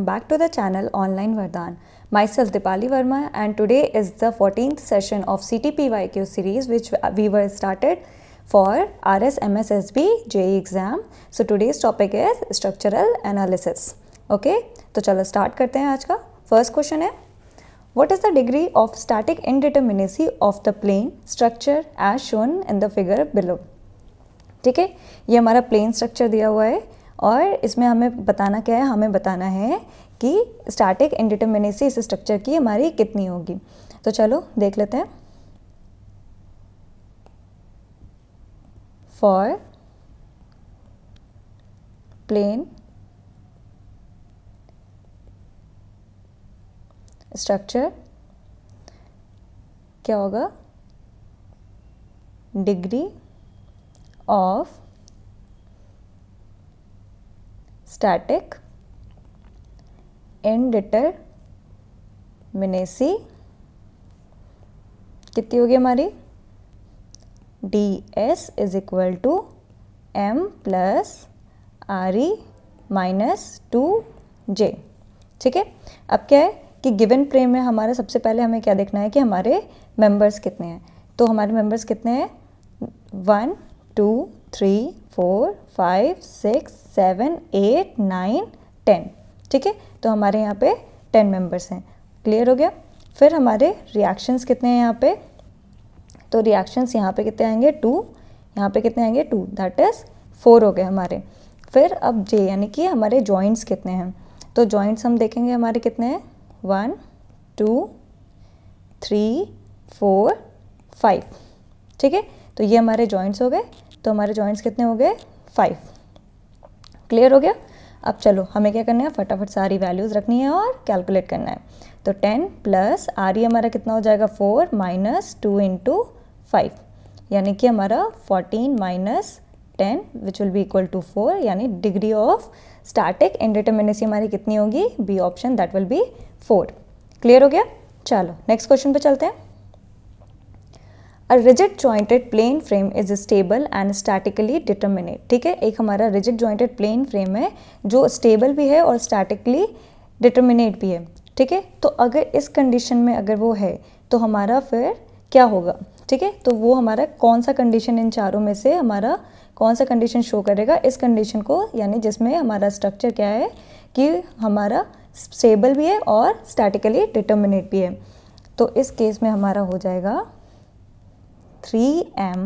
Welcome back to the channel online Vardan myself Deepali Verma and today is the fourteen session of C T P Y Q series which we were started for R S M S S B J exam so today's topic is structural analysis okay तो चलो start करते हैं आज का first question है what is the degree of static indeterminacy of the plane structure as shown in the figure below ठीक है ये हमारा प्लेन स्ट्रक्चर दिया हुआ है और इसमें हमें बताना क्या है हमें बताना है कि स्टैटिक इंडिटर्मिनेसी इस स्ट्रक्चर की हमारी कितनी होगी तो चलो देख लेते हैं फॉर प्लेन स्ट्रक्चर क्या होगा डिग्री ऑफ static मिनेसी कितनी होगी हमारी D S is equal to M plus R E minus two J ठीक है अब क्या है कि गिवन फ्रेम में हमारा सबसे पहले हमें क्या देखना है कि हमारे मेंबर्स कितने हैं तो हमारे मेंबर्स कितने हैं one two three four five six seven eight nine ten ठीक है तो हमारे यहाँ पे टेन मेंबर्स हैं क्लियर हो गया फिर हमारे रिएक्शंस कितने हैं यहाँ पे तो रिएक्शंस यहाँ पे कितने आएंगे टू यहाँ पे कितने आएंगे टू दैट इज़ फोर हो गए हमारे फिर अब जे यानी कि हमारे जॉइंट्स कितने हैं तो जॉइंट्स हम देखेंगे हमारे कितने हैं one two three four five ठीक है तो ये हमारे जॉइंट्स हो गए तो हमारे जॉइंट्स कितने हो गए फाइव क्लियर हो गया अब चलो हमें क्या करना है फटाफट सारी वैल्यूज़ रखनी है और कैलकुलेट करना है तो टेन प्लस आर ई हमारा कितना हो जाएगा four minus two into five यानी कि हमारा fourteen minus ten which will be equal to four यानी डिग्री ऑफ स्टैटिक इंडिटर्मिनेसी हमारी कितनी होगी B option that will be four clear हो गया चलो नेक्स्ट क्वेश्चन पे चलते हैं a rigid jointed plane frame is stable and statically determinate ठीक है एक हमारा रिजिड जॉइंटेड प्लेन फ्रेम है जो स्टेबल भी है और स्टैटिकली डिटर्मिनेट भी है ठीक है तो अगर इस कंडीशन में अगर वो है तो हमारा फिर क्या होगा ठीक है तो वो हमारा कौन सा कंडीशन इन चारों में से हमारा कौन सा कंडीशन शो करेगा इस कंडीशन को यानी जिसमें हमारा स्ट्रक्चर क्या है कि हमारा स्टेबल भी है और स्टैटिकली डिटर्मिनेट भी है तो इस केस में हमारा हो जाएगा 3m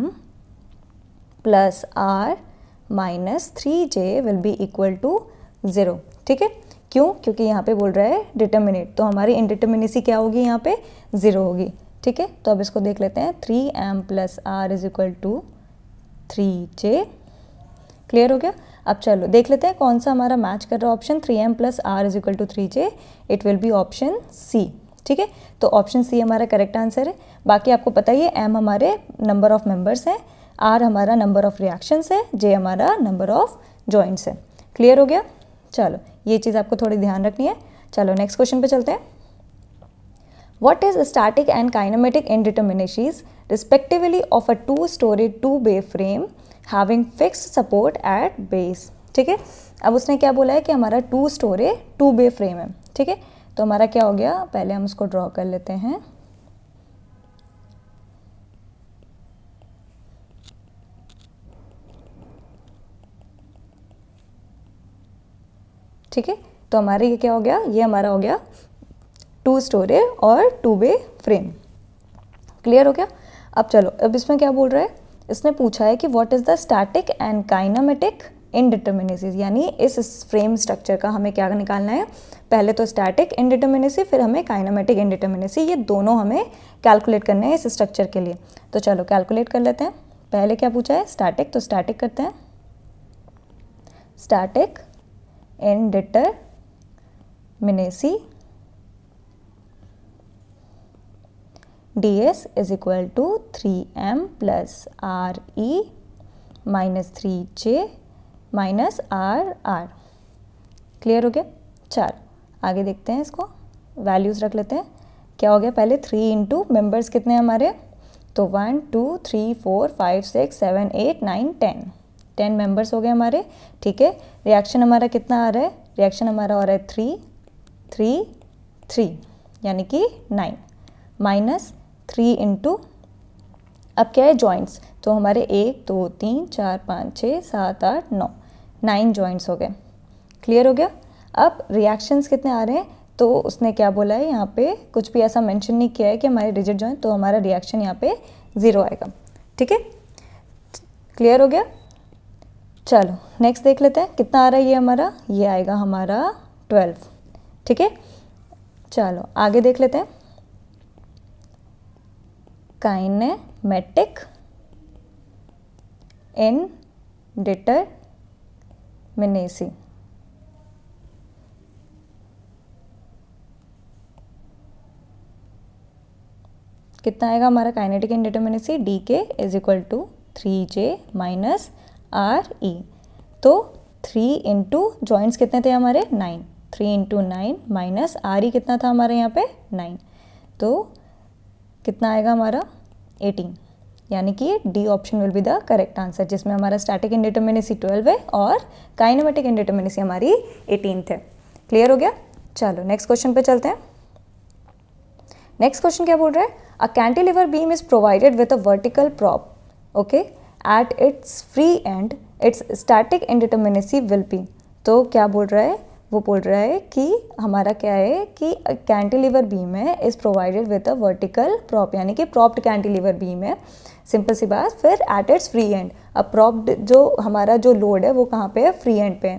plus R minus three J will be equal to zero ठीक है क्यों क्योंकि यहाँ पे बोल रहा है डिटर्मिनेट तो हमारी इनडिटर्मिनेसी क्या होगी यहाँ पे ज़ीरो होगी ठीक है तो अब इसको देख लेते हैं three M plus R is equal to three J clear हो गया अब चलो देख लेते हैं कौन सा हमारा मैच कर रहा है option three M plus R is equal to three J it will be option C ठीक है तो ऑप्शन सी हमारा करेक्ट आंसर है बाकी आपको पता ही है एम हमारे नंबर ऑफ मेंबर्स हैं आर हमारा नंबर ऑफ रिएक्शंस है जे हमारा नंबर ऑफ जॉइंट्स है क्लियर हो गया चलो ये चीज़ आपको थोड़ी ध्यान रखनी है चलो नेक्स्ट क्वेश्चन पे चलते हैं is is and kinematic kinematic determinacies respectively of a two storey two bay frame having fix support at base ठीक है अब उसने क्या बोला है कि हमारा two storey two bay frame है ठीक है तो हमारा क्या हो गया पहले हम उसको ड्रॉ कर लेते हैं ठीक है तो हमारे ये क्या हो गया ये हमारा हो गया टू स्टोरे और टू वे फ्रेम क्लियर हो गया अब चलो अब इसमें क्या बोल रहा है इसने पूछा है कि what is the static and kinematic indeterminacy यानी इस फ्रेम स्ट्रक्चर का हमें क्या निकालना है पहले तो स्टैटिक इनडिटर्मिनेसी फिर हमें काइनामेटिक इनडिटर्मिनेसी ये दोनों हमें कैलकुलेट करने हैं इस स्ट्रक्चर के लिए तो चलो कैलकुलेट कर लेते हैं पहले क्या पूछा है स्टैटिक तो स्टैटिक करते हैं static indeterminacy D S is equal to three M plus R E minus three J minus R R clear हो गया चार आगे देखते हैं इसको वैल्यूज़ रख लेते हैं क्या हो गया पहले थ्री इंटू मेम्बर्स कितने हमारे तो one two three four five six seven eight nine ten ten members हो गए हमारे ठीक है रिएक्शन हमारा कितना आ रहा है रिएक्शन हमारा हो रहा है थ्री थ्री थ्री यानी कि नाइन माइनस थ्री इंटू अब क्या है जॉइंट्स तो हमारे एक दो तीन चार पाँच छः सात आठ नौ नाइन जॉइंट्स हो गए क्लियर हो गया अब रिएक्शंस कितने आ रहे हैं तो उसने क्या बोला है यहाँ पे कुछ भी ऐसा मेंशन नहीं किया है कि हमारे डिजिट जॉइंट तो हमारा रिएक्शन यहाँ पे ज़ीरो आएगा ठीक है क्लियर हो गया चलो नेक्स्ट देख लेते हैं कितना आ रहा है ये हमारा ये आएगा हमारा ट्वेल्व ठीक है चलो आगे देख लेते हैं काइनेमेटिक इन डिटर Menesi. कितना आएगा हमारा kinetic indeterminacy D K is equal to three J minus R E तो थ्री इंटू जॉइंट्स कितने थे हमारे nine three into nine minus R E कितना था हमारे यहाँ पे नाइन तो कितना आएगा हमारा एटीन यानी कि D option will be the correct answer जिसमें हमारा स्टैटिक इंडिटर्मिनेसी ट्वेल्व है और काइनोमेटिक इंडिटर्मिनेसी हमारी एटीनथ है क्लियर हो गया चलो नेक्स्ट क्वेश्चन पे चलते हैं नेक्स्ट क्वेश्चन क्या बोल रहा है a cantilever beam is provided with a vertical prop okay at its free end its static indeterminacy will be तो क्या बोल रहा है वो बोल रहा है कि हमारा क्या है कि कैंटिलीवर बीम है is provided with a vertical prop यानी कि प्रॉप्ड कैंटिलीवर बीम है सिंपल सी बात फिर एट इट्स फ्री एंड अब प्रॉप्ड जो हमारा जो लोड है वो कहाँ पे है फ्री एंड पे है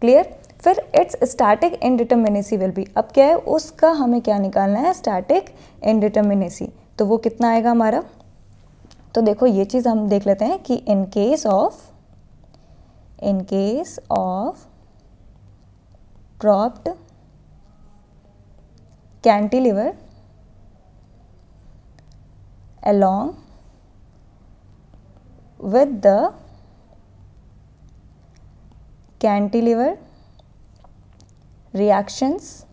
क्लियर फिर its static indeterminacy will be अब क्या है उसका हमें क्या निकालना है स्टैटिक इनडिटर्मिनेसी तो वो कितना आएगा हमारा तो देखो ये चीज़ हम देख लेते हैं कि in case of in case of dropped cantilever along with the cantilever reactions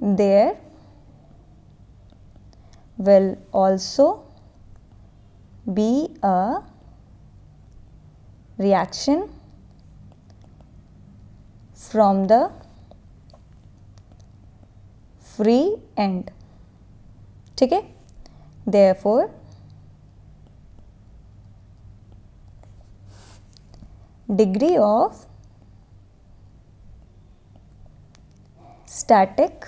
there will also be a reaction from the free end. Okay? Therefore, degree of static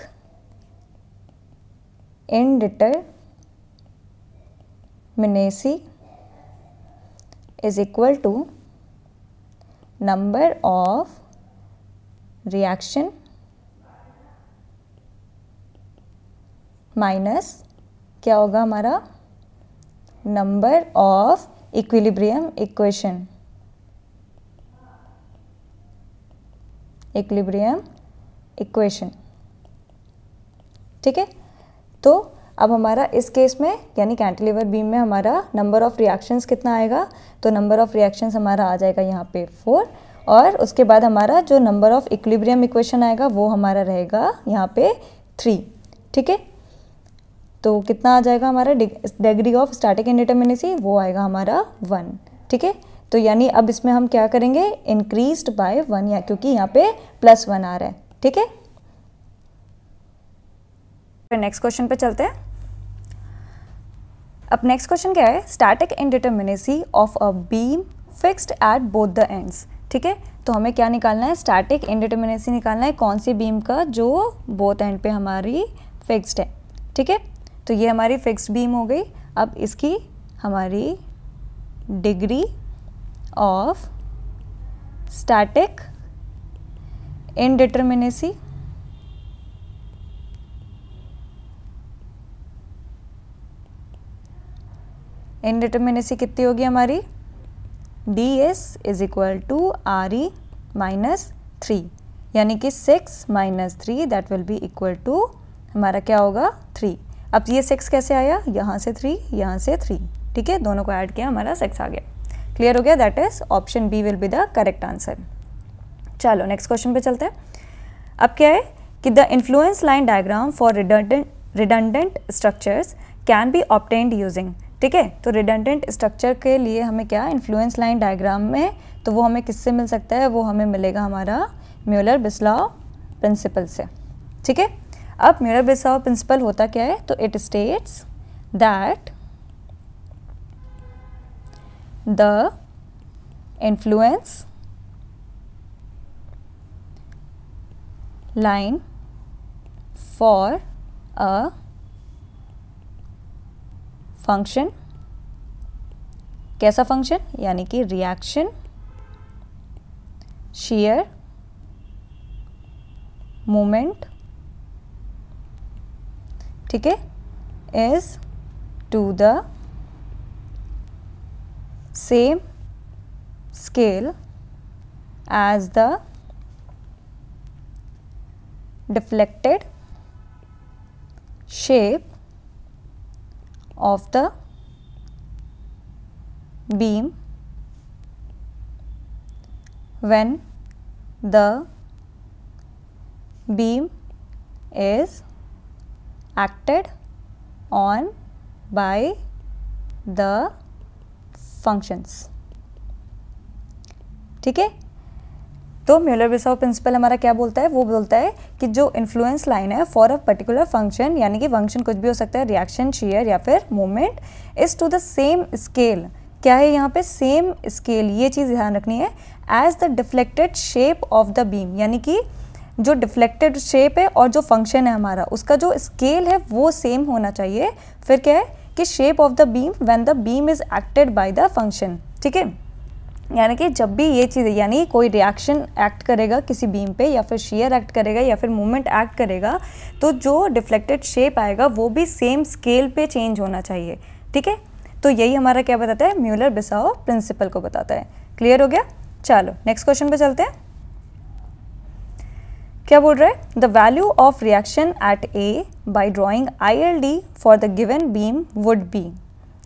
indeterminacy is equal to number of reaction minus क्या होगा हमारा number of equilibrium equation equilibrium equation ठीक है तो अब हमारा इस case में यानी कैंटिलीवर बीम में हमारा नंबर ऑफ़ रिएक्शंस कितना आएगा तो नंबर ऑफ़ रिएक्शंस हमारा आ जाएगा यहाँ पे फोर और उसके बाद हमारा जो नंबर ऑफ़ इक्विलिब्रियम इक्वेशन आएगा वो हमारा रहेगा यहाँ पे थ्री ठीक है तो कितना आ जाएगा हमारा डिग्री ऑफ स्टैटिक इंडिटर्मिनेसी वो आएगा हमारा वन ठीक है तो यानी अब इसमें हम क्या करेंगे इंक्रीज बाय वन या क्योंकि यहाँ पे प्लस वन आ रहा है ठीक है नेक्स्ट क्वेश्चन पे चलते हैं अब नेक्स्ट क्वेश्चन क्या है static indeterminacy of a beam fixed at both the ends ठीक है तो हमें क्या निकालना है स्टैटिक इनडिटर्मिनेसी निकालना है कौन सी बीम का जो बोथ एंड पे हमारी फिक्स्ड है ठीक है तो ये हमारी फिक्स्ड बीम हो गई अब इसकी हमारी degree of static indeterminacy indeterminacy कितनी होगी हमारी D S is equal to R E minus three यानी कि six minus three that will be equal to हमारा क्या होगा थ्री अब ये सिक्स कैसे आया यहाँ से थ्री यहाँ से थ्री ठीक है दोनों को ऐड किया हमारा सिक्स आ गया क्लियर हो गया that is option B will be the correct answer चलो नेक्स्ट क्वेश्चन पे चलते हैं अब क्या है कि the influence line diagram for redundant redundant structures can be obtained using ठीक है तो रिडंडेंट स्ट्रक्चर के लिए हमें क्या इन्फ्लुएंस लाइन डायग्राम में तो वो हमें किससे मिल सकता है वो हमें मिलेगा हमारा म्यूलर बिस्लाव प्रिंसिपल से ठीक है अब म्यूलर बिस्लाव प्रिंसिपल होता क्या है तो it states that the influence line for a function कैसा फंक्शन यानी कि रिएक्शन शेयर मोमेंट ठीक है is to the same scale as the deflected shape of the beam when the beam is acted on by the functions ठीक है तो Muller बिसाउ principal हमारा क्या बोलता है वो बोलता है कि जो इन्फ्लुएंस लाइन है फॉर अ पर्टिकुलर फंक्शन यानी कि फंक्शन कुछ भी हो सकता है रिएक्शन शेयर या फिर movement is to the same scale क्या है यहाँ पे सेम स्केल ये चीज़ ध्यान रखनी है as the deflected shape of the beam यानी कि जो डिफ्लेक्टेड शेप है और जो फंक्शन है हमारा उसका जो स्केल है वो सेम होना चाहिए फिर क्या है कि shape of the beam when the beam is acted by the function ठीक है यानी कि जब भी ये चीज़ यानी कोई रिएक्शन एक्ट करेगा किसी बीम पे या फिर शेयर एक्ट करेगा या फिर मूवमेंट एक्ट करेगा तो जो डिफ्लेक्टेड शेप आएगा वो भी सेम स्केल पे चेंज होना चाहिए ठीक है तो यही हमारा क्या बताता है म्यूलर बिसाओ प्रिंसिपल को बताता है क्लियर हो गया चलो नेक्स्ट क्वेश्चन पे चलते हैं क्या बोल रहा है the value of reaction at A by drawing I L D for the given beam would be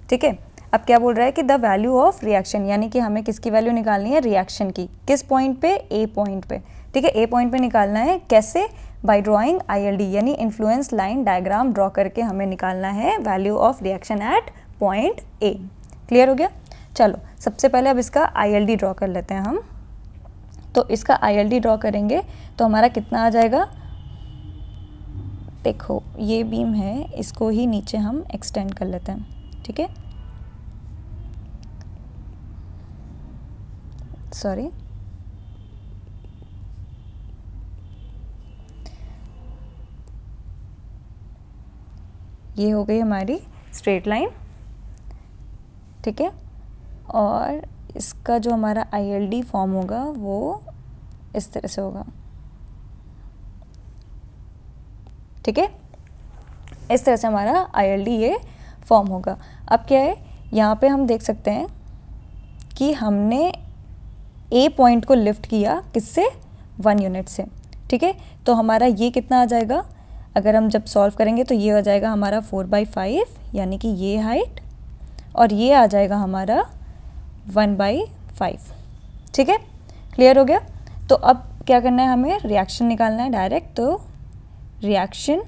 ठीक है अब क्या बोल रहा है कि द वैल्यू ऑफ रिएक्शन यानी कि हमें किसकी वैल्यू निकालनी है रिएक्शन की किस पॉइंट पे ए पॉइंट पे ठीक है ए पॉइंट पे निकालना है कैसे बाय ड्राइंग आईएलडी यानी इन्फ्लुएंस लाइन डायग्राम ड्रॉ करके हमें निकालना है value of reaction at point A clear हो गया चलो सबसे पहले अब इसका आईएलडी ड्रॉ कर लेते हैं हम तो इसका आई ड्रॉ करेंगे तो हमारा कितना आ जाएगा देखो ये बीम है इसको ही नीचे हम एक्सटेंड कर लेते हैं ठीक है सॉरी ये हो गई हमारी स्ट्रेट लाइन ठीक है और इसका जो हमारा आई फॉर्म होगा वो इस तरह से होगा ठीक है इस तरह से हमारा आई ये फॉर्म होगा अब क्या है यहाँ पे हम देख सकते हैं कि हमने ए पॉइंट को लिफ्ट किया किससे वन यूनिट से ठीक है तो हमारा ये कितना आ जाएगा अगर हम जब सॉल्व करेंगे तो ये आ जाएगा हमारा फोर बाई फाइव यानी कि ये हाइट और ये आ जाएगा हमारा वन बाई फाइव ठीक है क्लियर हो गया तो अब क्या करना है हमें रिएक्शन निकालना है डायरेक्ट तो reaction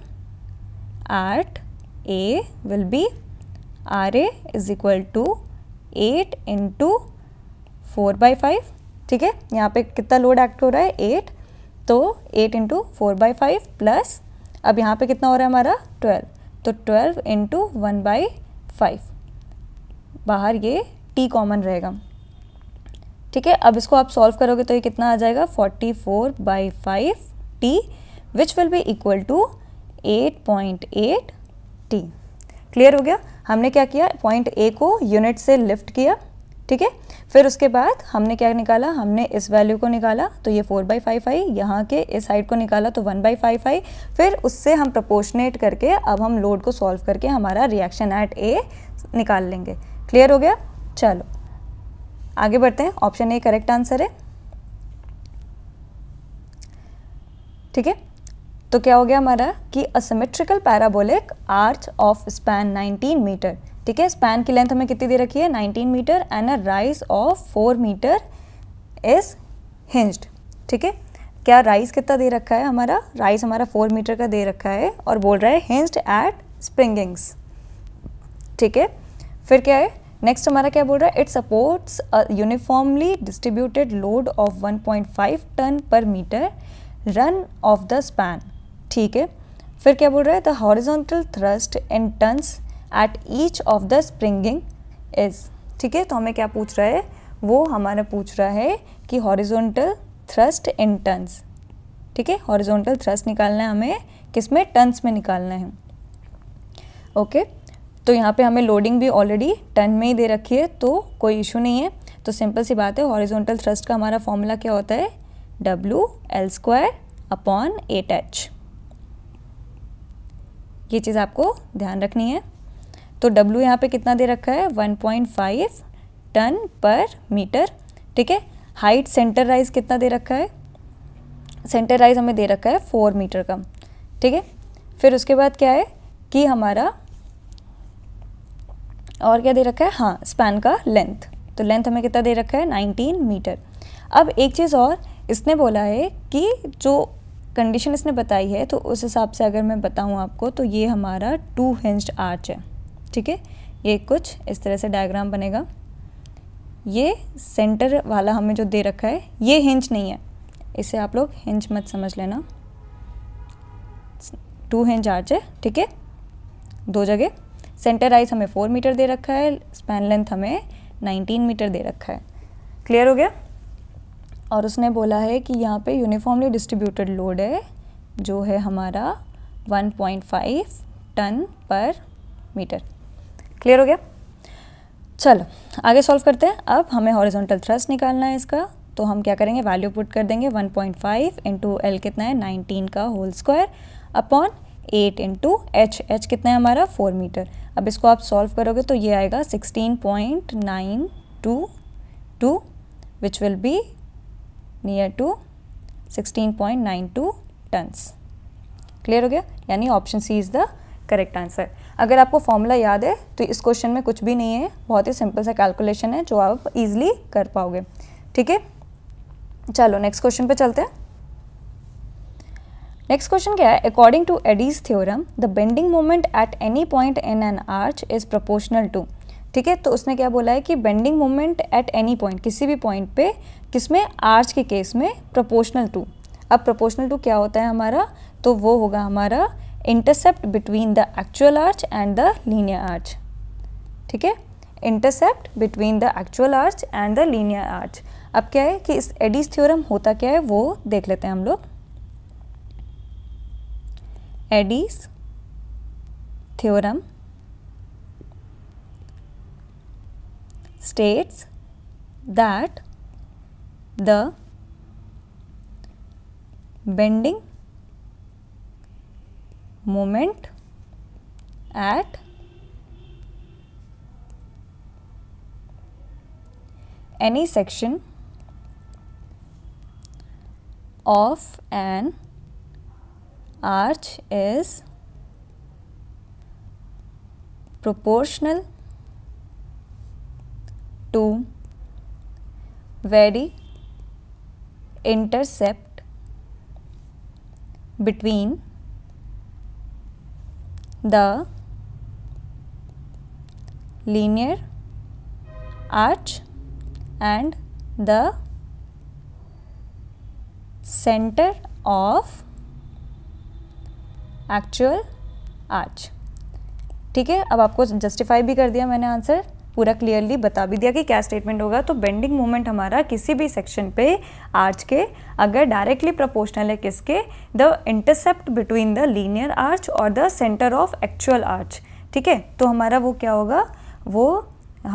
at A will be R A is equal to eight into four by five ठीक है यहाँ पे कितना लोड एक्ट हो रहा है एट तो eight into four by five plus अब यहाँ पे कितना हो रहा है हमारा ट्वेल्व तो twelve into one by five बाहर ये टी कॉमन रहेगा ठीक है अब इसको आप सॉल्व करोगे तो ये कितना आ जाएगा forty four by five T which will be equal to eight point eight T clear हो गया हमने क्या किया पॉइंट ए को यूनिट से लिफ्ट किया ठीक है फिर उसके बाद हमने क्या निकाला हमने इस वैल्यू को निकाला तो ये फोर बाई फाइव आई यहाँ के इस हाइट को निकाला तो वन बाई फाइव आई फिर उससे हम प्रपोर्शनेट करके अब हम लोड को सॉल्व करके हमारा रिएक्शन एट ए निकाल लेंगे क्लियर हो गया चलो आगे बढ़ते हैं ऑप्शन ए करेक्ट आंसर है ठीक है तो क्या हो गया हमारा कि asymmetrical parabolic arch of span 19 metre ठीक है स्पैन की लेंथ हमें कितनी दे रखी है 19 metre and a rise of 4 metre is hinged ठीक है क्या राइस कितना दे रखा है हमारा राइस हमारा फोर मीटर का दे रखा है और बोल रहा है हिंस्ड एट स्प्रिंगिंग्स ठीक है फिर क्या है नेक्स्ट हमारा क्या बोल रहा है it supports uniformly distributed load of 1.5 ton per metre run of the span ठीक है फिर क्या बोल रहा है the horizontal thrust in tons at each of the springing is ठीक है तो हमें क्या पूछ रहा है वो हमारा पूछ रहा है कि हॉरिजोंटल थ्रस्ट इन टनस ठीक है हॉरिजोंटल थ्रस्ट निकालना है हमें किस में में निकालना है ओके okay? तो यहाँ पे हमें लोडिंग भी ऑलरेडी टन में ही दे रखी है तो कोई इशू नहीं है तो सिंपल सी बात है हॉरिजॉन्टल थ्रस्ट का हमारा फॉर्मूला क्या होता है W L square upon eight H ये चीज़ आपको ध्यान रखनी है तो डब्लू यहाँ पे कितना दे रखा है 1.5 टन पर मीटर ठीक है हाइट सेंटर राइज कितना दे रखा है सेंटर राइज हमें दे रखा है फोर मीटर का ठीक है फिर उसके बाद क्या है कि हमारा और क्या दे रखा है हाँ स्पैन का लेंथ तो लेंथ हमें कितना दे रखा है नाइनटीन मीटर अब एक चीज़ और इसने बोला है कि जो कंडीशन इसने बताई है तो उस हिसाब से अगर मैं बताऊँ आपको तो ये हमारा टू हिंस्ड आर्च है ठीक है ये कुछ इस तरह से डायग्राम बनेगा ये सेंटर वाला हमें जो दे रखा है ये हिंच नहीं है इसे आप लोग हिंच मत समझ लेना टू हिंच आर्च है ठीक है दो जगह सेंटर आइज हमें फोर मीटर दे रखा है स्पैन लेंथ हमें नाइनटीन मीटर दे रखा है क्लियर हो गया और उसने बोला है कि यहाँ पे यूनिफॉर्मली डिस्ट्रीब्यूटेड लोड है जो है हमारा 1.5 टन पर मीटर क्लियर हो गया चलो आगे सॉल्व करते हैं अब हमें हॉरिजॉन्टल थ्रस्ट निकालना है इसका तो हम क्या करेंगे वैल्यू पुट कर देंगे 1.5 पॉइंट फाइव इंटू एल कितना है 19 का whole square upon eight into H H कितना है हमारा फोर मीटर अब इसको आप सॉल्व करोगे तो ये आएगा sixteen point nine two two which will be near to sixteen point nine two tons clear हो गया यानी option C is the correct answer अगर आपको फॉर्मूला याद है तो इस क्वेश्चन में कुछ भी नहीं है बहुत ही सिंपल सा कैलकुलेशन है जो आप इजिली कर पाओगे ठीक है चलो नेक्स्ट क्वेश्चन पे चलते हैं नेक्स्ट क्वेश्चन क्या है according to Eddy's theorem the bending moment at any point in an arch is proportional to ठीक है तो उसने क्या बोला है कि bending moment at any point किसी भी पॉइंट पे किसमें आर्च के केस में प्रोपोर्शनल टू अब प्रोपोर्शनल टू क्या होता है हमारा तो वो होगा हमारा intercept between the actual arch and the linear arch ठीक है intercept between the actual arch and the linear arch अब क्या है कि इस एडीज थ्योरम होता क्या है वो देख लेते हैं हम लोग Eddy's theorem states that the bending moment at any section of an arch is proportional to very intercept between the linear arch and the center of actual arch ठीक है अब आपको जस्टिफाई भी कर दिया मैंने आंसर पूरा क्लियरली बता भी दिया कि क्या स्टेटमेंट होगा तो बेंडिंग मोमेंट हमारा किसी भी सेक्शन पे आर्च के अगर डायरेक्टली प्रोपोर्शनल है किसके the intercept between the linear arch और the centre of actual arch ठीक है तो हमारा वो क्या होगा वो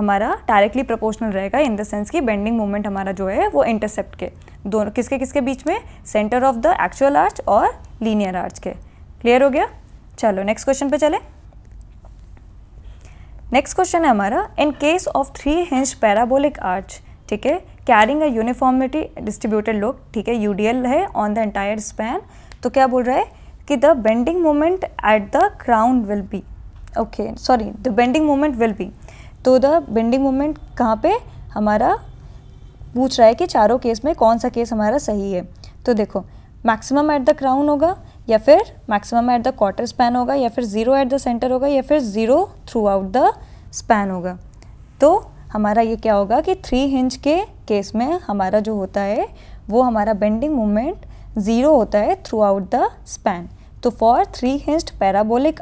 हमारा डायरेक्टली प्रोपोर्शनल रहेगा इन द सेंस कि बेंडिंग मोमेंट हमारा जो है वो इंटरसेप्ट के दोनों किसके किसके बीच में centre of the actual arch और लीनियर आर्च के क्लियर हो गया चलो नेक्स्ट क्वेश्चन पे चले नेक्स्ट क्वेश्चन है हमारा in case of three hinge parabolic arch ठीक है carrying a uniformity distributed look ठीक है यूडीएल है ऑन द एंटायर स्पैन तो क्या बोल रहा है कि the bending moment at the crown will be okay sorry the bending moment will be तो द बेंडिंग मोमेंट कहाँ पे हमारा पूछ रहा है कि चारों केस में कौन सा केस हमारा सही है तो देखो मैक्सिमम एट द क्राउन होगा या फिर maximum at the quarter span होगा या फिर ज़ीरो एट द सेंटर होगा या फिर zero throughout the span होगा तो हमारा ये क्या होगा कि थ्री हिंच के केस में हमारा जो होता है वो हमारा बेंडिंग मोमेंट ज़ीरो होता है थ्रू आउट द स्पैन तो for three hinged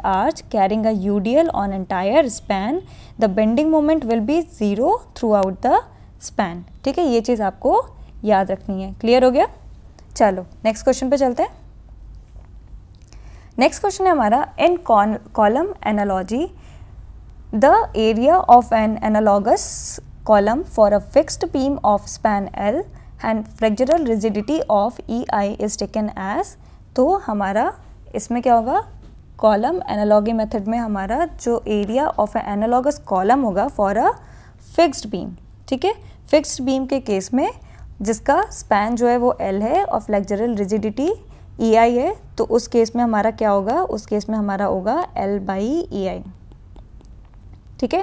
arch carrying a a on entire span the bending moment will be zero throughout the span ठीक है ये चीज़ आपको याद रखनी है क्लियर हो गया चलो नेक्स्ट क्वेश्चन पे चलते हैं नेक्स्ट क्वेश्चन है हमारा in column analogy the area of an analogous column for a fixed beam of span L and flexural rigidity of E I is taken as तो हमारा इसमें क्या होगा कॉलम एनालॉगी मेथड में हमारा जो एरिया ऑफ एनालॉगस कॉलम होगा for a fixed beam ठीक है फिक्स्ड बीम के केस में जिसका स्पैन जो है वो एल है और फ्लेक्जरल रिजिडिटी ई आई है तो उस केस में हमारा क्या होगा उस केस में हमारा होगा एल बाई ई आई ठीक है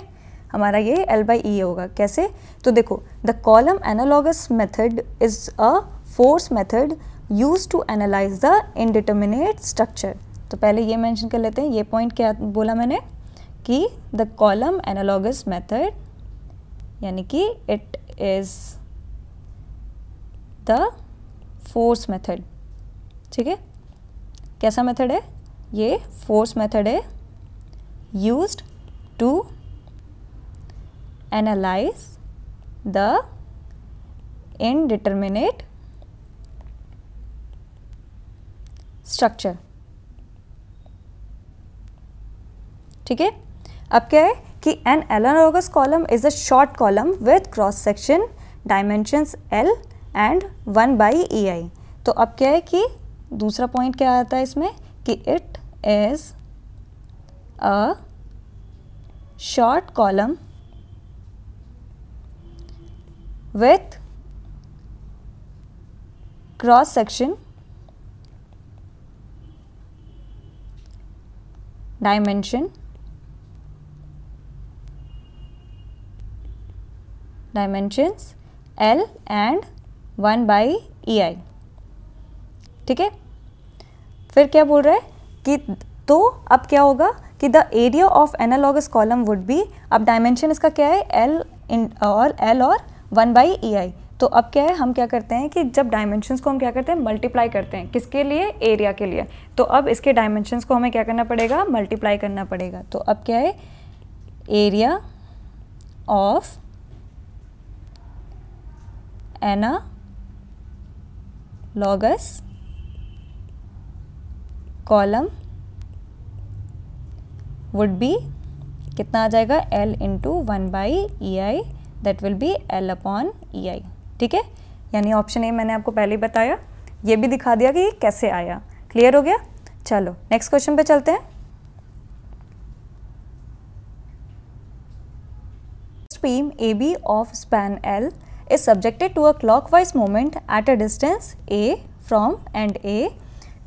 हमारा ये एल बाई ई होगा कैसे तो देखो the column analogous method is a force method use to analyse the indeterminate structure तो पहले ये मैंशन कर लेते हैं ये पॉइंट क्या बोला मैंने कि द कॉलम एनालॉगस मेथड यानी कि it is the force method ठीक है कैसा मेथड है ये फोर्स मेथड है used to analyse the indeterminate structure ठीक है अब क्या है कि an analogous column is a short column with cross section dimensions L and one by E I तो अब क्या है कि दूसरा पॉइंट क्या आता है इसमें कि it as a short column with cross section dimension dimensions L and one by E I ठीक है फिर क्या बोल रहा है कि तो अब क्या होगा कि the area of analogous column would be अब डायमेंशन इसका क्या है एल इन और एल और वन बाई ई आई तो अब क्या है हम क्या करते हैं कि जब डायमेंशंस को हम क्या करते हैं मल्टीप्लाई करते हैं किसके लिए एरिया के लिए तो अब इसके डायमेंशंस को हमें क्या करना पड़ेगा मल्टीप्लाई करना पड़ेगा तो अब क्या है area of analogous column would be कितना आ जाएगा L into one by E I that will be L upon E I ठीक है यानी ऑप्शन ए मैंने आपको पहले ही बताया ये भी दिखा दिया कि कैसे आया क्लियर हो गया चलो नेक्स्ट क्वेश्चन पे चलते हैं B of span L is subjected to a clockwise moment at a distance a from end A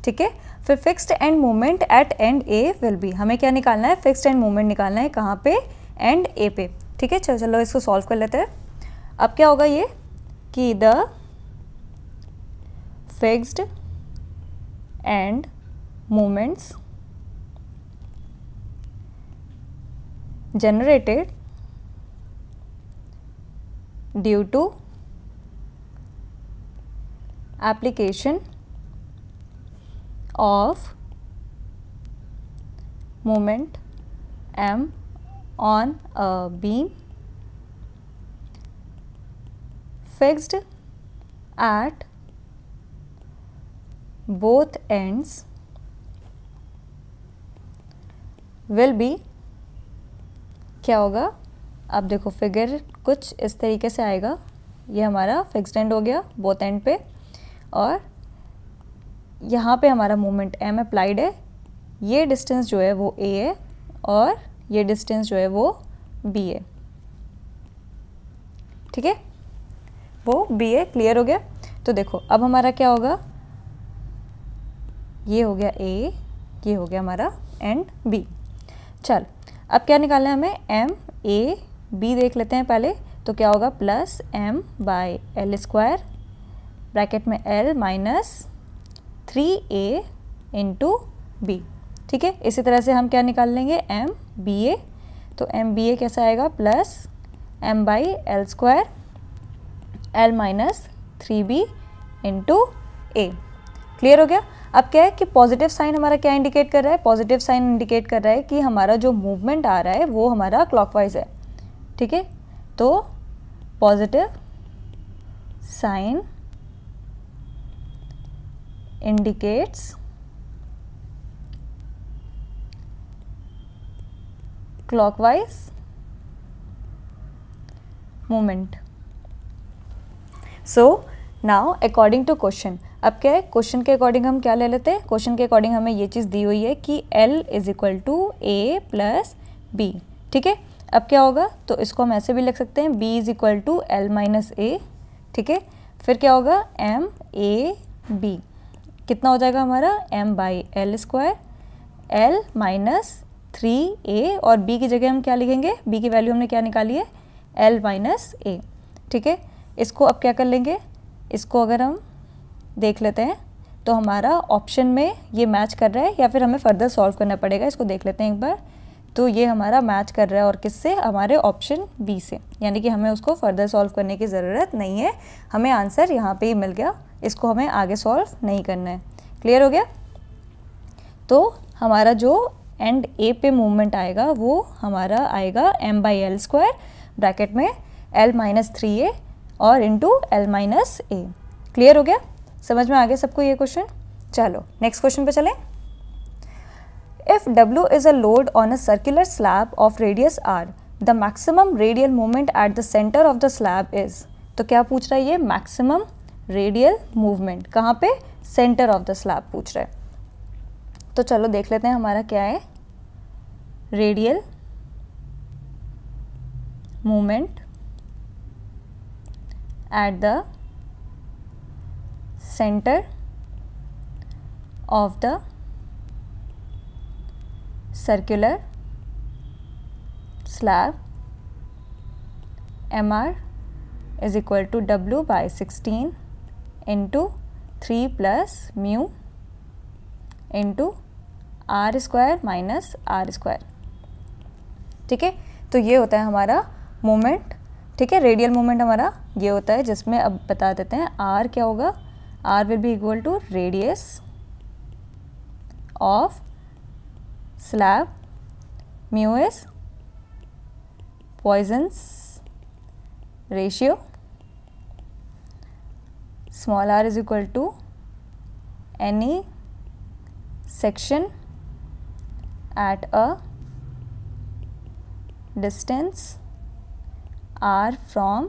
ठीक है फिर fixed end moment at end A will be हमें क्या निकालना है फिक्स्ड एंड मोमेंट निकालना है कहाँ पे एंड ए पे ठीक है चलो चलो इसको सॉल्व कर लेते हैं अब क्या होगा ये कि the fixed end moments generated due to application of moment m on a beam fixed at both ends will be क्या होगा आप देखो फिगर कुछ इस तरीके से आएगा ये हमारा फिक्स्ड एंड हो गया बोथ एंड पे और यहाँ पे हमारा मोमेंट एम अप्लाइड है ये डिस्टेंस जो है वो ए है और ये डिस्टेंस जो है वो बी है ठीक है वो बी है क्लियर हो गया तो देखो अब हमारा क्या होगा ये हो गया ए ये हो गया हमारा एंड बी चल अब क्या निकालना है हमें एम ए बी देख लेते हैं पहले तो क्या होगा plus M by L square bracket में L minus three a into b ठीक है इसी तरह से हम क्या निकाल लेंगे एम बी ए तो एम बी ए कैसा आएगा plus M by L square L minus three b into a clear हो गया अब क्या है कि पॉजिटिव साइन हमारा क्या इंडिकेट कर रहा है पॉजिटिव साइन इंडिकेट कर रहा है कि हमारा जो मूवमेंट आ रहा है वो हमारा क्लॉकवाइज है ठीक है तो positive sign indicates clockwise movement. So, now according to question अब क्या है क्वेश्चन के अकॉर्डिंग हम क्या ले लेते हैं क्वेश्चन के अकॉर्डिंग हमें ये चीज़ दी हुई है कि L is equal to a plus b ठीक है अब क्या होगा तो इसको हम ऐसे भी लिख सकते हैं B is equal to L minus a ठीक है फिर क्या होगा M A B कितना हो जाएगा हमारा m by L square L minus three a और b की जगह हम क्या लिखेंगे b की वैल्यू हमने क्या निकाली है एल माइनस ए ठीक है इसको अब क्या कर लेंगे इसको अगर हम देख लेते हैं तो हमारा ऑप्शन में ये मैच कर रहा है या फिर हमें फर्दर सॉल्व करना पड़ेगा इसको देख लेते हैं एक बार तो ये हमारा मैच कर रहा है और किससे हमारे ऑप्शन बी से यानी कि हमें उसको फर्दर सॉल्व करने की ज़रूरत नहीं है हमें आंसर यहाँ पे ही मिल गया इसको हमें आगे सॉल्व नहीं करना है क्लियर हो गया तो हमारा जो एंड ए पे मूवमेंट आएगा वो हमारा आएगा M by L square bracket में एल माइनस थ्री ए और into L minus a clear हो गया समझ में आ गया सबको ये क्वेश्चन चलो नेक्स्ट क्वेश्चन पे चलें if W is a load on a circular slab of radius R the maximum radial movement at the centre of the slab is तो क्या पूछ रहा है ये मैक्सिमम रेडियल मूवमेंट कहाँ पे सेंटर ऑफ द स्लैब पूछ रहे तो चलो देख लेते हैं हमारा क्या है radial movement at the centre of the slab M R is equal to W by sixteen into three plus mu into R square minus r square ठीक है तो ये होता है हमारा मोमेंट ठीक है रेडियल मोमेंट हमारा ये होता है जिसमें अब बता देते हैं आर क्या होगा R will be equal to radius of slab mu is Poisson's ratio small r is equal to any section at a distance r from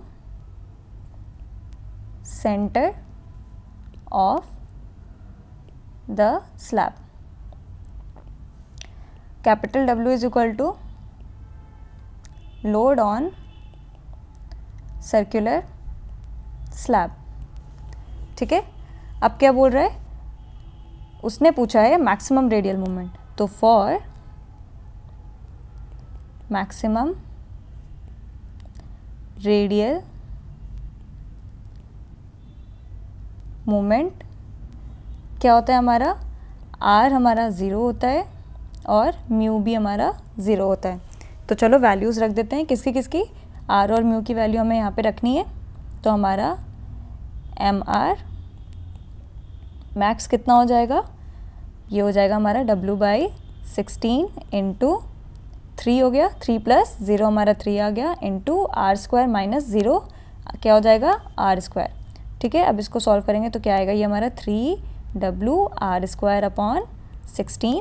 center of the slab capital W is equal to load on circular slab ठीक है अब क्या बोल रहा है उसने पूछा है मैक्सिमम रेडियल मोमेंट तो फॉर मैक्सिमम रेडियल मोमेंट क्या होता है हमारा आर हमारा ज़ीरो होता है और म्यू भी हमारा ज़ीरो होता है तो चलो वैल्यूज़ रख देते हैं किसकी किसकी आर और म्यू की वैल्यू हमें यहाँ पे रखनी है तो हमारा एम आर मैक्स कितना हो जाएगा ये हो जाएगा हमारा W by sixteen into three हो गया थ्री प्लस ज़ीरो हमारा थ्री आ गया into R square minus zero क्या हो जाएगा आर स्क्वायर ठीक है अब इसको सॉल्व करेंगे तो क्या आएगा ये हमारा three W R square upon sixteen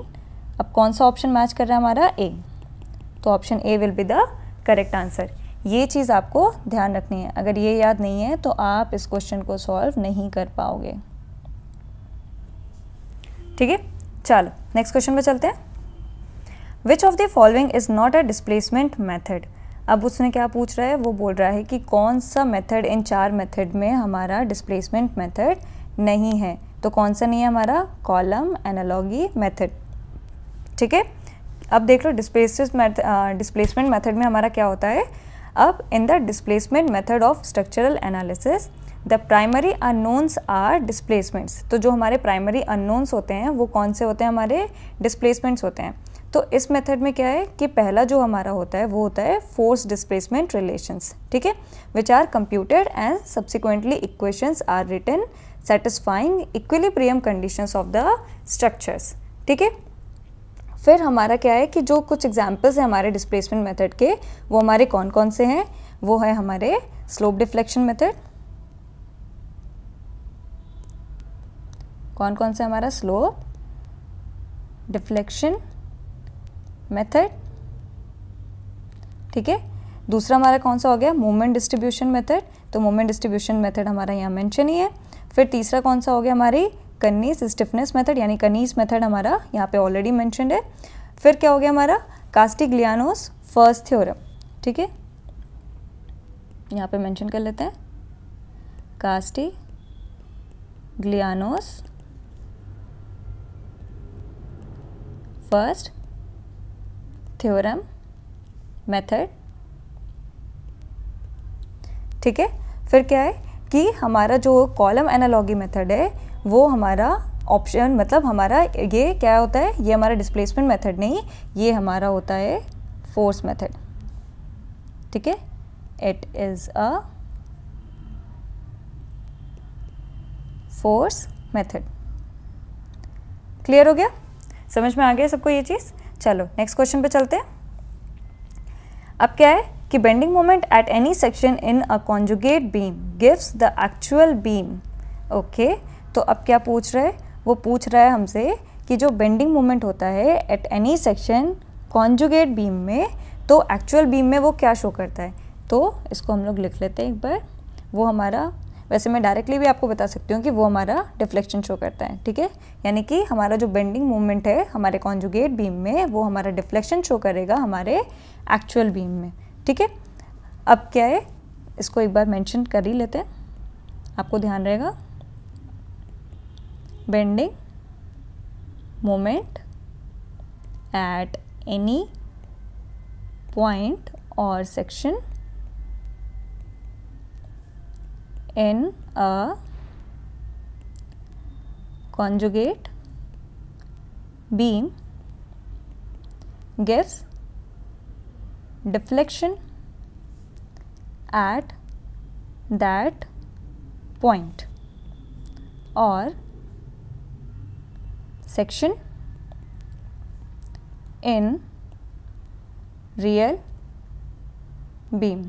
अब कौन सा ऑप्शन मैच कर रहा है हमारा ए तो option A will be the correct answer ये चीज़ आपको ध्यान रखनी है अगर ये याद नहीं है तो आप इस क्वेश्चन को सॉल्व नहीं कर पाओगे ठीक है चलो नेक्स्ट क्वेश्चन पे चलते हैं which of the following is not a displacement method अब उसने क्या पूछ रहा है वो बोल रहा है कि कौन सा मेथड इन चार मेथड में हमारा डिस्प्लेसमेंट मेथड नहीं है तो कौन सा नहीं है हमारा कॉलम एनालॉगी मेथड ठीक है अब देख लो डिस्प्लेस मैथ डिस्प्लेसमेंट मेथड में हमारा क्या होता है अब in the displacement method of structural analysis the primary unknowns are displacements तो जो हमारे प्राइमरी अननोन्स होते हैं वो कौन से होते हैं हमारे डिस्प्लेसमेंट्स होते हैं तो इस मेथड में क्या है कि पहला जो हमारा होता है वो होता है फोर्स डिस्प्लेसमेंट रिलेशंस ठीक है which are computed and subsequently equations are written satisfying equilibrium conditions of the structures ठीक है फिर हमारा क्या है कि जो कुछ एग्जाम्पल्स हैं हमारे डिस्प्लेसमेंट मेथड के वो हमारे कौन कौन से हैं वो है हमारे स्लोप डिफ्लेक्शन मेथड कौन कौन से हमारा स्लोप डिफ्लेक्शन मेथड ठीक है दूसरा हमारा कौन सा हो गया मोमेंट डिस्ट्रीब्यूशन मेथड तो मोमेंट डिस्ट्रीब्यूशन मेथड हमारा यहाँ मेंशन ही है फिर तीसरा कौन सा हो गया हमारी कन्नीस स्टिफनेस मेथड यानी कनीस मेथड हमारा यहाँ पे ऑलरेडी मैंशनड है फिर क्या हो गया हमारा कास्टिग्लियानोस फर्स्ट थ्योरम ठीक है यहाँ पे मेंशन कर लेते हैं Castigliano's first theorem method ठीक है फिर क्या है कि हमारा जो कॉलम एनालॉगी मेथड है वो हमारा ऑप्शन मतलब हमारा ये क्या होता है ये हमारा डिस्प्लेसमेंट मेथड नहीं ये हमारा होता है फोर्स मेथड ठीक है it is a force method clear हो गया समझ में आ गया सबको ये चीज़ चलो नेक्स्ट क्वेश्चन पे चलते हैं अब क्या है कि bending moment at any section in a conjugate beam gives the actual beam okay okay. तो अब क्या पूछ रहा है वो पूछ रहा है हमसे कि जो बेंडिंग मोमेंट होता है at any section conjugate beam में तो एक्चुअल बीम में वो क्या शो करता है तो इसको हम लोग लिख लेते हैं एक बार वो हमारा वैसे मैं डायरेक्टली भी आपको बता सकती हूँ कि वो हमारा डिफ्लेक्शन शो करता है ठीक है यानी कि हमारा जो बेंडिंग मूवमेंट है हमारे कॉन्जुगेट बीम में वो हमारा डिफ्लेक्शन शो करेगा हमारे एक्चुअल बीम में ठीक है अब क्या है इसको एक बार मेंशन कर ही लेते हैं आपको ध्यान रहेगा bending moment at any point or section in a conjugate beam gives deflection at that point or section in real beam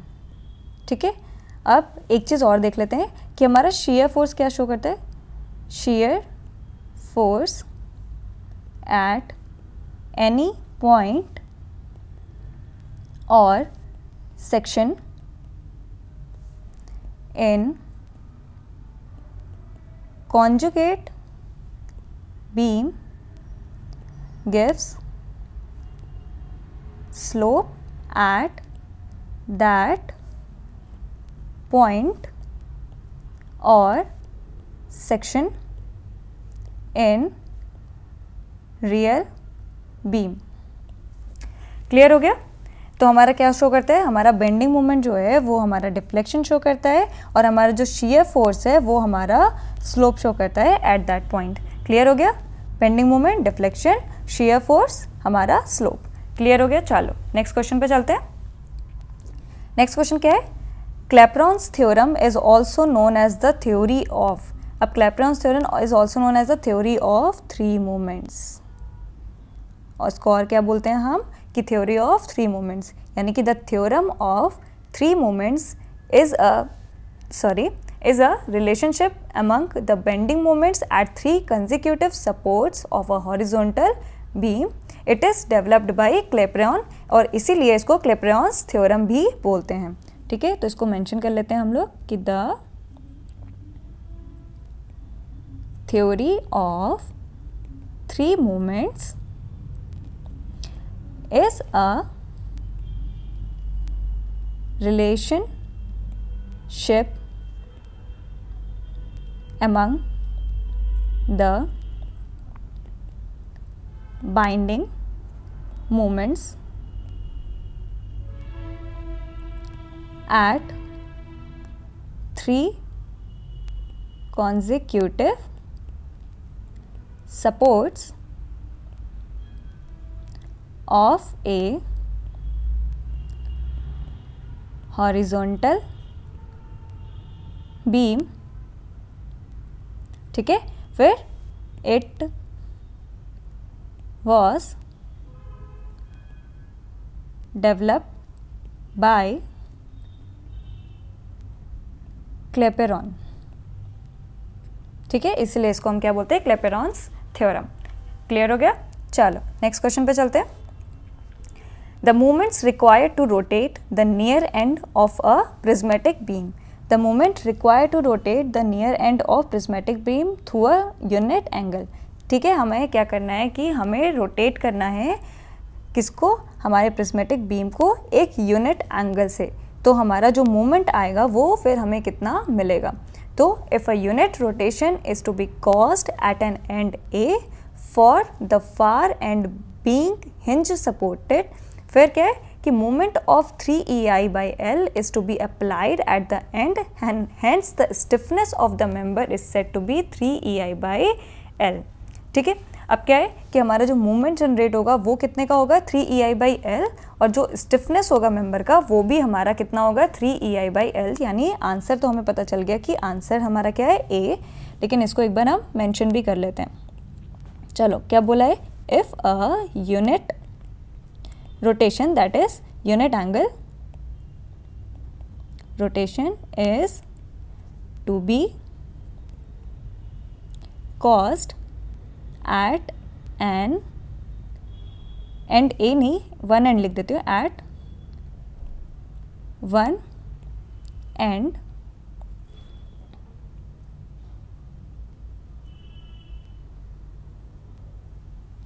ठीक है अब एक चीज़ और देख लेते हैं कि हमारा शेयर फोर्स क्या शो करता है shear force at any point और section in conjugate beam gives slope at that point or section in real beam clear हो गया तो हमारा क्या शो करता है हमारा बेंडिंग मोमेंट जो है वो हमारा डिफ्लेक्शन शो करता है और हमारा जो शीयर फोर्स है वो हमारा स्लोप शो करता है एट दैट पॉइंट क्लियर हो गया bending moment deflection shear force हमारा स्लोप क्लियर हो गया चलो नेक्स्ट क्वेश्चन पे चलते हैं नेक्स्ट क्वेश्चन क्या है Clapeyron's theorem is also known as the theory of अब Clapeyron's theorem is also known as the theory of three moments और इसको और क्या बोलते हैं हम कि थ्योरी ऑफ थ्री मोमेंट्स यानी कि the theorem of three moments is a sorry is a relationship among the bending moments at three consecutive supports of a horizontal beam. It is developed by Clapeyron और इसीलिए इसको clapeyron's theorem भी बोलते हैं ठीक है तो इसको mention कर लेते हैं हम लोग कि the theory of three moments is a relationship among the binding moments at three consecutive supports of a horizontal beam ठीक है फिर it was develop by Clapeyron ठीक है इसलिए इसको हम क्या बोलते हैं क्लेपेरॉन्स थ्योरम क्लियर हो गया चलो नेक्स्ट क्वेश्चन पे चलते हैं the movements required to rotate the near end of a prismatic beam The moment required to rotate the near end of prismatic beam through a unit angle. ठीक है हमें क्या करना है कि हमें रोटेट करना है किसको हमारे प्रिस्मेटिक बीम को एक यूनिट एंगल से तो हमारा जो मोमेंट आएगा वो फिर हमें कितना मिलेगा तो if a unit rotation is to be caused at an end A for the far end being hinge supported फिर क्या है कि moment of three E I by L is to be applied at the end hands the stiffness of the member is said to be three E I by L ठीक है अब क्या है कि हमारा जो मूवमेंट जनरेट होगा वो कितने का होगा three E I by L और जो स्टिफनेस होगा मेंबर का वो भी हमारा कितना होगा three E I by L यानी आंसर तो हमें पता चल गया कि आंसर हमारा क्या है ए लेकिन इसको एक बार हम मेंशन भी कर लेते हैं चलो क्या बोला है if a unit rotation that is unit angle rotation is to be caused at an end A नहीं वन एंड लिख देते हो एट वन एंड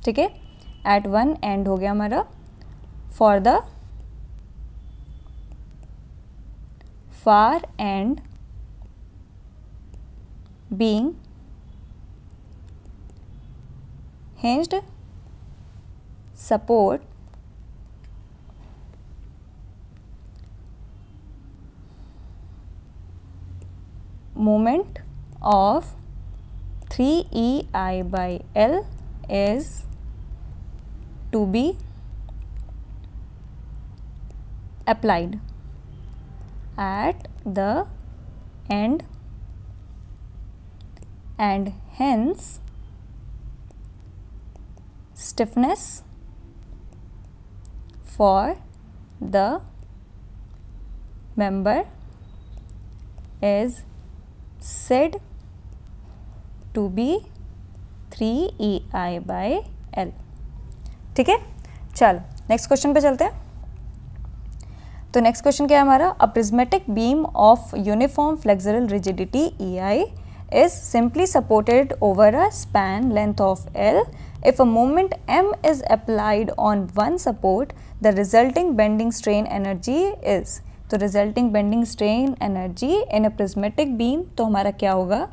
ठीक है एट वन एंड हो गया हमारा for the far end being hinged support moment of 3EI by L is to be applied at the end and hence stiffness for the member is said to be 3 EI by L ठीक है चल next question पे चलते हैं तो next question क्या है हमारा a prismatic beam of uniform flexural rigidity E I is simply supported over a span length of L if a moment M is applied on one support the resulting bending strain energy is तो resulting bending strain energy in a prismatic beam तो हमारा क्या होगा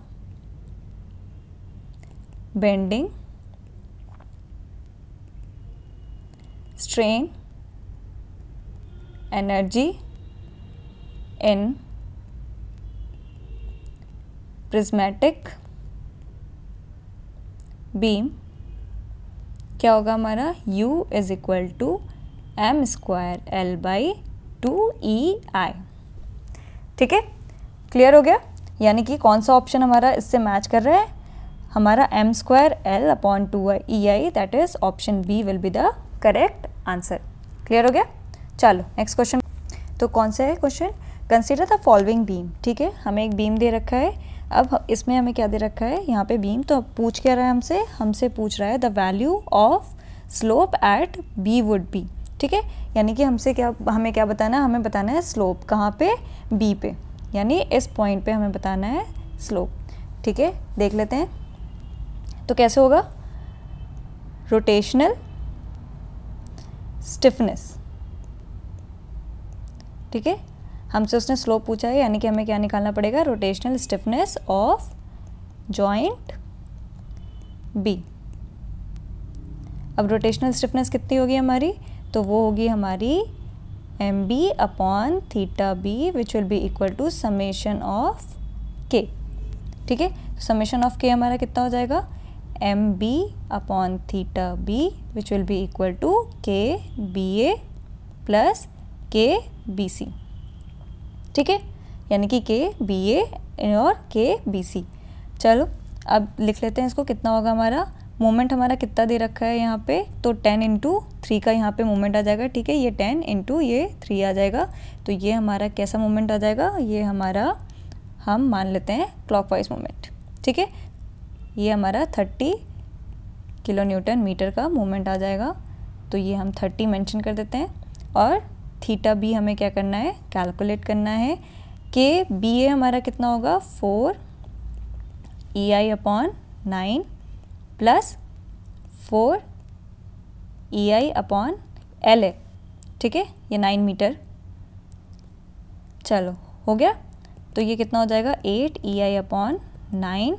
bending strain energy in prismatic beam क्या होगा हमारा U is equal to M square L by two E I ठीक है क्लियर हो गया यानी कि कौन सा ऑप्शन हमारा इससे मैच कर रहा है हमारा M square L upon two E I that is option B will be the correct answer clear हो गया चलो नेक्स्ट क्वेश्चन तो कौन सा है question consider the following beam ठीक है हमें एक बीम दे रखा है अब इसमें हमें क्या दे रखा है यहाँ पे बीम तो अब पूछ क्या रहा है हमसे हमसे पूछ रहा है the value of slope at B would be ठीक है यानी कि हमसे क्या हमें क्या बताना है हमें बताना है स्लोप कहाँ पे बी पे यानी इस पॉइंट पे हमें बताना है स्लोप ठीक है देख लेते हैं तो कैसे होगा रोटेशनल स्टिफनेस ठीक है हमसे उसने स्लोप पूछा है यानी कि हमें क्या निकालना पड़ेगा rotational stiffness of joint B अब रोटेशनल स्टिफनेस कितनी होगी हमारी तो वो होगी हमारी M B upon theta B which will be equal to summation of K ठीक है समेशन ऑफ के हमारा कितना हो जाएगा M B upon theta B which will be equal to K B A plus K B C ठीक है यानी कि के बी ए और के बी सी चलो अब लिख लेते हैं इसको कितना होगा हमारा मोमेंट हमारा कितना दे रखा है यहाँ पे तो टेन इंटू थ्री का यहाँ पे मोमेंट आ जाएगा ठीक है ये टेन इंटू ये थ्री आ जाएगा तो ये हमारा कैसा मोमेंट आ जाएगा ये हमारा हम मान लेते हैं क्लॉकवाइज मोमेंट ठीक है ये हमारा थर्टी किलो न्यूटन मीटर का मोमेंट आ जाएगा तो ये हम थर्टी मेंशन कर देते हैं और थीटा बी हमें क्या करना है कैलकुलेट करना है के बी ए हमारा कितना होगा four E I upon nine plus four E I upon L A ठीक है ये नाइन मीटर चलो हो गया तो ये कितना हो जाएगा eight E I upon nine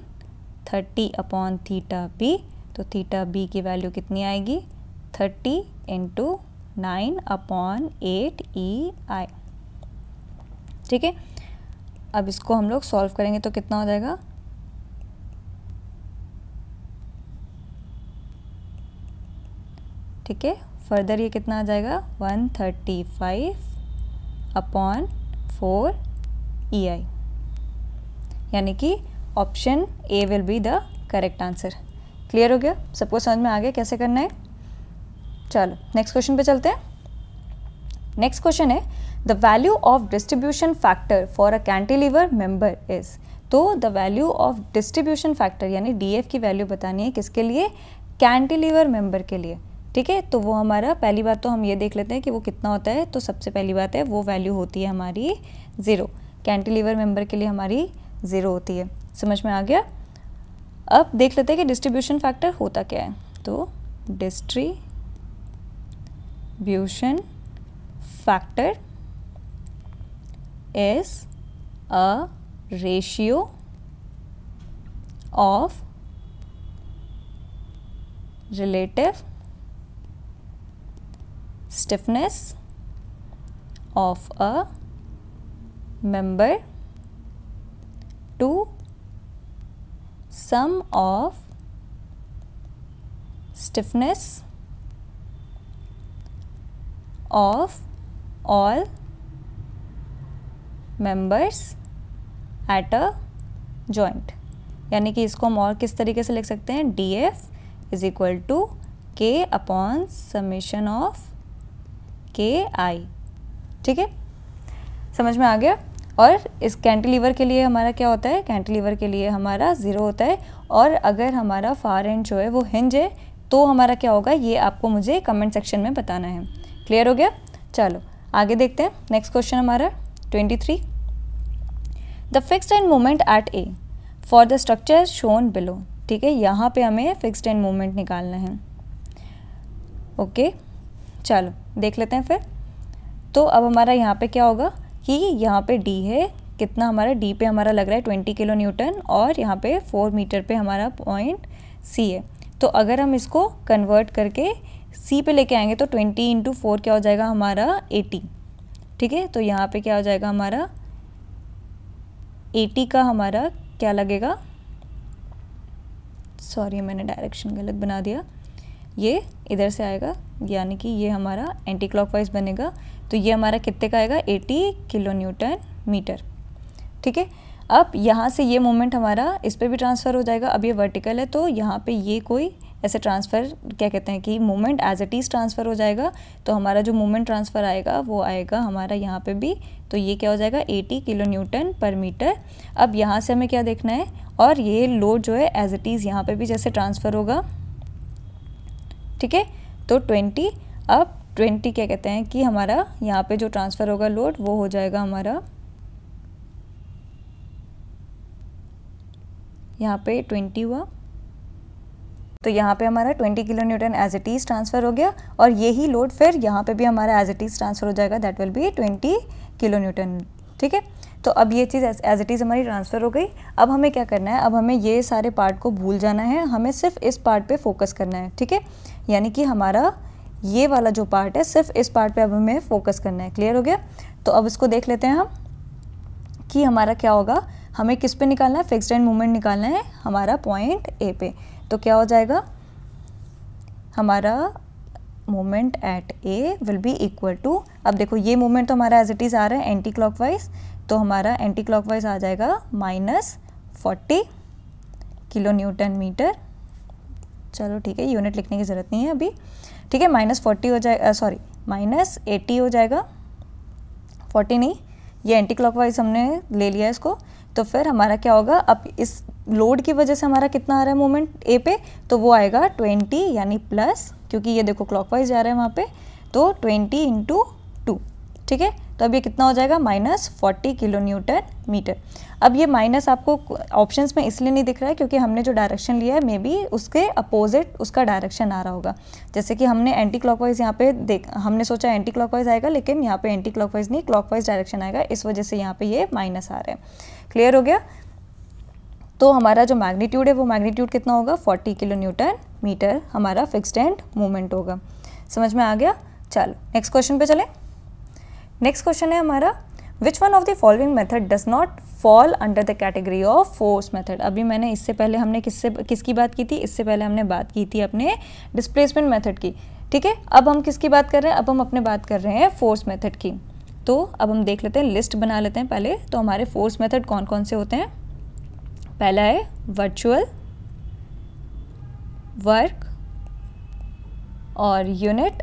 thirty upon theta B तो थीटा बी की वैल्यू कितनी आएगी thirty into nine upon eight E I ठीक है अब इसको हम लोग सॉल्व करेंगे तो कितना हो जाएगा ठीक है फर्दर ये कितना आ जाएगा one thirty five upon four E I यानी कि option A will be the correct answer clear हो गया सबको समझ में आ गया कैसे करना है चलो नेक्स्ट क्वेश्चन पे चलते हैं नेक्स्ट क्वेश्चन है the value of distribution factor for a cantilever member is तो the value of distribution factor यानी डीएफ की वैल्यू बतानी है किसके लिए कैंटिलीवर मेंबर के लिए ठीक है तो वो हमारा पहली बात तो हम ये देख लेते हैं कि वो कितना होता है तो सबसे पहली बात है वो वैल्यू होती है हमारी ज़ीरो कैंटिलीवर मेंबर के लिए हमारी ज़ीरो होती है समझ में आ गया अब देख लेते हैं कि डिस्ट्रीब्यूशन फैक्टर होता क्या है तो डिस्ट्री distribution factor is a ratio of relative stiffness of a member to sum of stiffness of all members at a joint यानी कि इसको हम और किस तरीके से लिख सकते हैं D F is equal to K upon summation of K I ठीक है समझ में आ गया और इस कैंटिलीवर के लिए हमारा क्या होता है कैंटिलीवर के लिए हमारा ज़ीरो होता है और अगर हमारा फार एंड जो है वो हिंज है तो हमारा क्या होगा ये आपको मुझे कमेंट सेक्शन में बताना है क्लियर हो गया चलो आगे देखते हैं नेक्स्ट क्वेश्चन हमारा twenty three the fixed end moment at A for the structure shown below ठीक है यहाँ पे हमें फिक्सड एंड मोमेंट निकालना है ओके चलो देख लेते हैं फिर तो अब हमारा यहाँ पे क्या होगा कि यहाँ पे डी है कितना हमारा डी पे हमारा लग रहा है ट्वेंटी किलो न्यूटन और यहाँ पे फोर मीटर पे हमारा पॉइंट सी है तो अगर हम इसको कन्वर्ट करके सी पे लेके आएंगे तो ट्वेंटी इंटू फोर क्या हो जाएगा हमारा एटी ठीक है तो यहाँ पे क्या हो जाएगा हमारा एटी का हमारा क्या लगेगा सॉरी मैंने डायरेक्शन गलत बना दिया ये इधर से आएगा यानी कि ये हमारा एंटी क्लॉकवाइज बनेगा तो ये हमारा कितने का आएगा 80 किलो न्यूटन मीटर ठीक है अब यहाँ से ये मोमेंट हमारा इस पर भी ट्रांसफ़र हो जाएगा अब ये वर्टिकल है तो यहाँ पे ये कोई ऐसे ट्रांसफ़र क्या कहते हैं कि moment as it is transfer हो जाएगा तो हमारा जो मोमेंट ट्रांसफ़र आएगा वो आएगा हमारा यहाँ पे भी तो ये क्या हो जाएगा 80 किलो न्यूटन पर मीटर अब यहाँ से हमें क्या देखना है और ये लोड जो है एज इट इज़ यहाँ पर भी जैसे ट्रांसफ़र होगा ठीक है तो ट्वेंटी अब ट्वेंटी क्या कहते हैं कि हमारा यहाँ पर जो ट्रांसफ़र होगा लोड वो हो जाएगा हमारा यहाँ पे ट्वेंटी हुआ तो यहाँ पे हमारा 20 kilo newton as it is transfer हो गया और यही लोड फिर यहाँ पे भी हमारा एज इट इज़ ट्रांसफ़र हो जाएगा that will be 20 kilo newton ठीक है तो अब ये चीज़ एज इट इज़ हमारी ट्रांसफ़र हो गई अब हमें क्या करना है अब हमें ये सारे पार्ट को भूल जाना है हमें सिर्फ इस पार्ट पे फोकस करना है ठीक है यानी कि हमारा ये वाला जो पार्ट है सिर्फ इस पार्ट पे अब हमें फोकस करना है क्लियर हो गया तो अब इसको देख लेते हैं हम कि हमारा क्या होगा हमें किस पे निकालना है फिक्सड एंड मूवमेंट निकालना है हमारा पॉइंट ए पे तो क्या हो जाएगा हमारा moment at A will be equal to अब देखो ये मोमेंट तो हमारा एज इट इज़ आ रहा है एंटी क्लॉक तो हमारा एंटी क्लॉक आ जाएगा minus forty kilo newton metre चलो ठीक है यूनिट लिखने की ज़रूरत नहीं है अभी ठीक है माइनस फोर्टी हो जाएगा सॉरी माइनस एटी हो जाएगा फोर्टी नहीं ये एंटी क्लॉक हमने ले लिया इसको तो फिर हमारा क्या होगा अब इस लोड की वजह से हमारा कितना आ रहा है मोमेंट ए पे तो वो आएगा ट्वेंटी यानी प्लस क्योंकि ये देखो क्लॉकवाइज जा रहा है वहाँ पे तो ट्वेंटी इंटू टू ठीक है तो अब ये कितना हो जाएगा minus forty kilo newton metre अब ये माइनस आपको ऑप्शंस में इसलिए नहीं दिख रहा है क्योंकि हमने जो डायरेक्शन लिया है मे बी उसके अपोजिट उसका डायरेक्शन आ रहा होगा जैसे कि हमने एंटी क्लॉकवाइज यहाँ पे देख हमने सोचा एंटी क्लॉकवाइज आएगा लेकिन यहाँ पे एंटी क्लॉकवाइज नहीं क्लॉकवाइज डायरेक्शन आएगा इस वजह से यहाँ पे ये माइनस आ रहा है क्लियर हो गया तो हमारा जो मैग्नीट्यूड है वो मैग्नीट्यूड कितना होगा 40 किलो न्यूटन मीटर हमारा फिक्स्ड एंड मूवमेंट होगा समझ में आ गया चलो नेक्स्ट क्वेश्चन पे चले नेक्स्ट क्वेश्चन है हमारा which one of the following method does not fall under the category of force method अभी मैंने इससे पहले हमने किससे किसकी बात की थी इससे पहले हमने बात की थी अपने डिस्प्लेसमेंट मेथड की ठीक है अब हम किसकी बात कर रहे हैं अब हम अपने बात कर रहे हैं फोर्स मेथड की तो अब हम देख लेते हैं लिस्ट बना लेते हैं पहले तो हमारे फोर्स मेथड कौन कौन से होते हैं पहला है वर्चुअल वर्क और यूनिट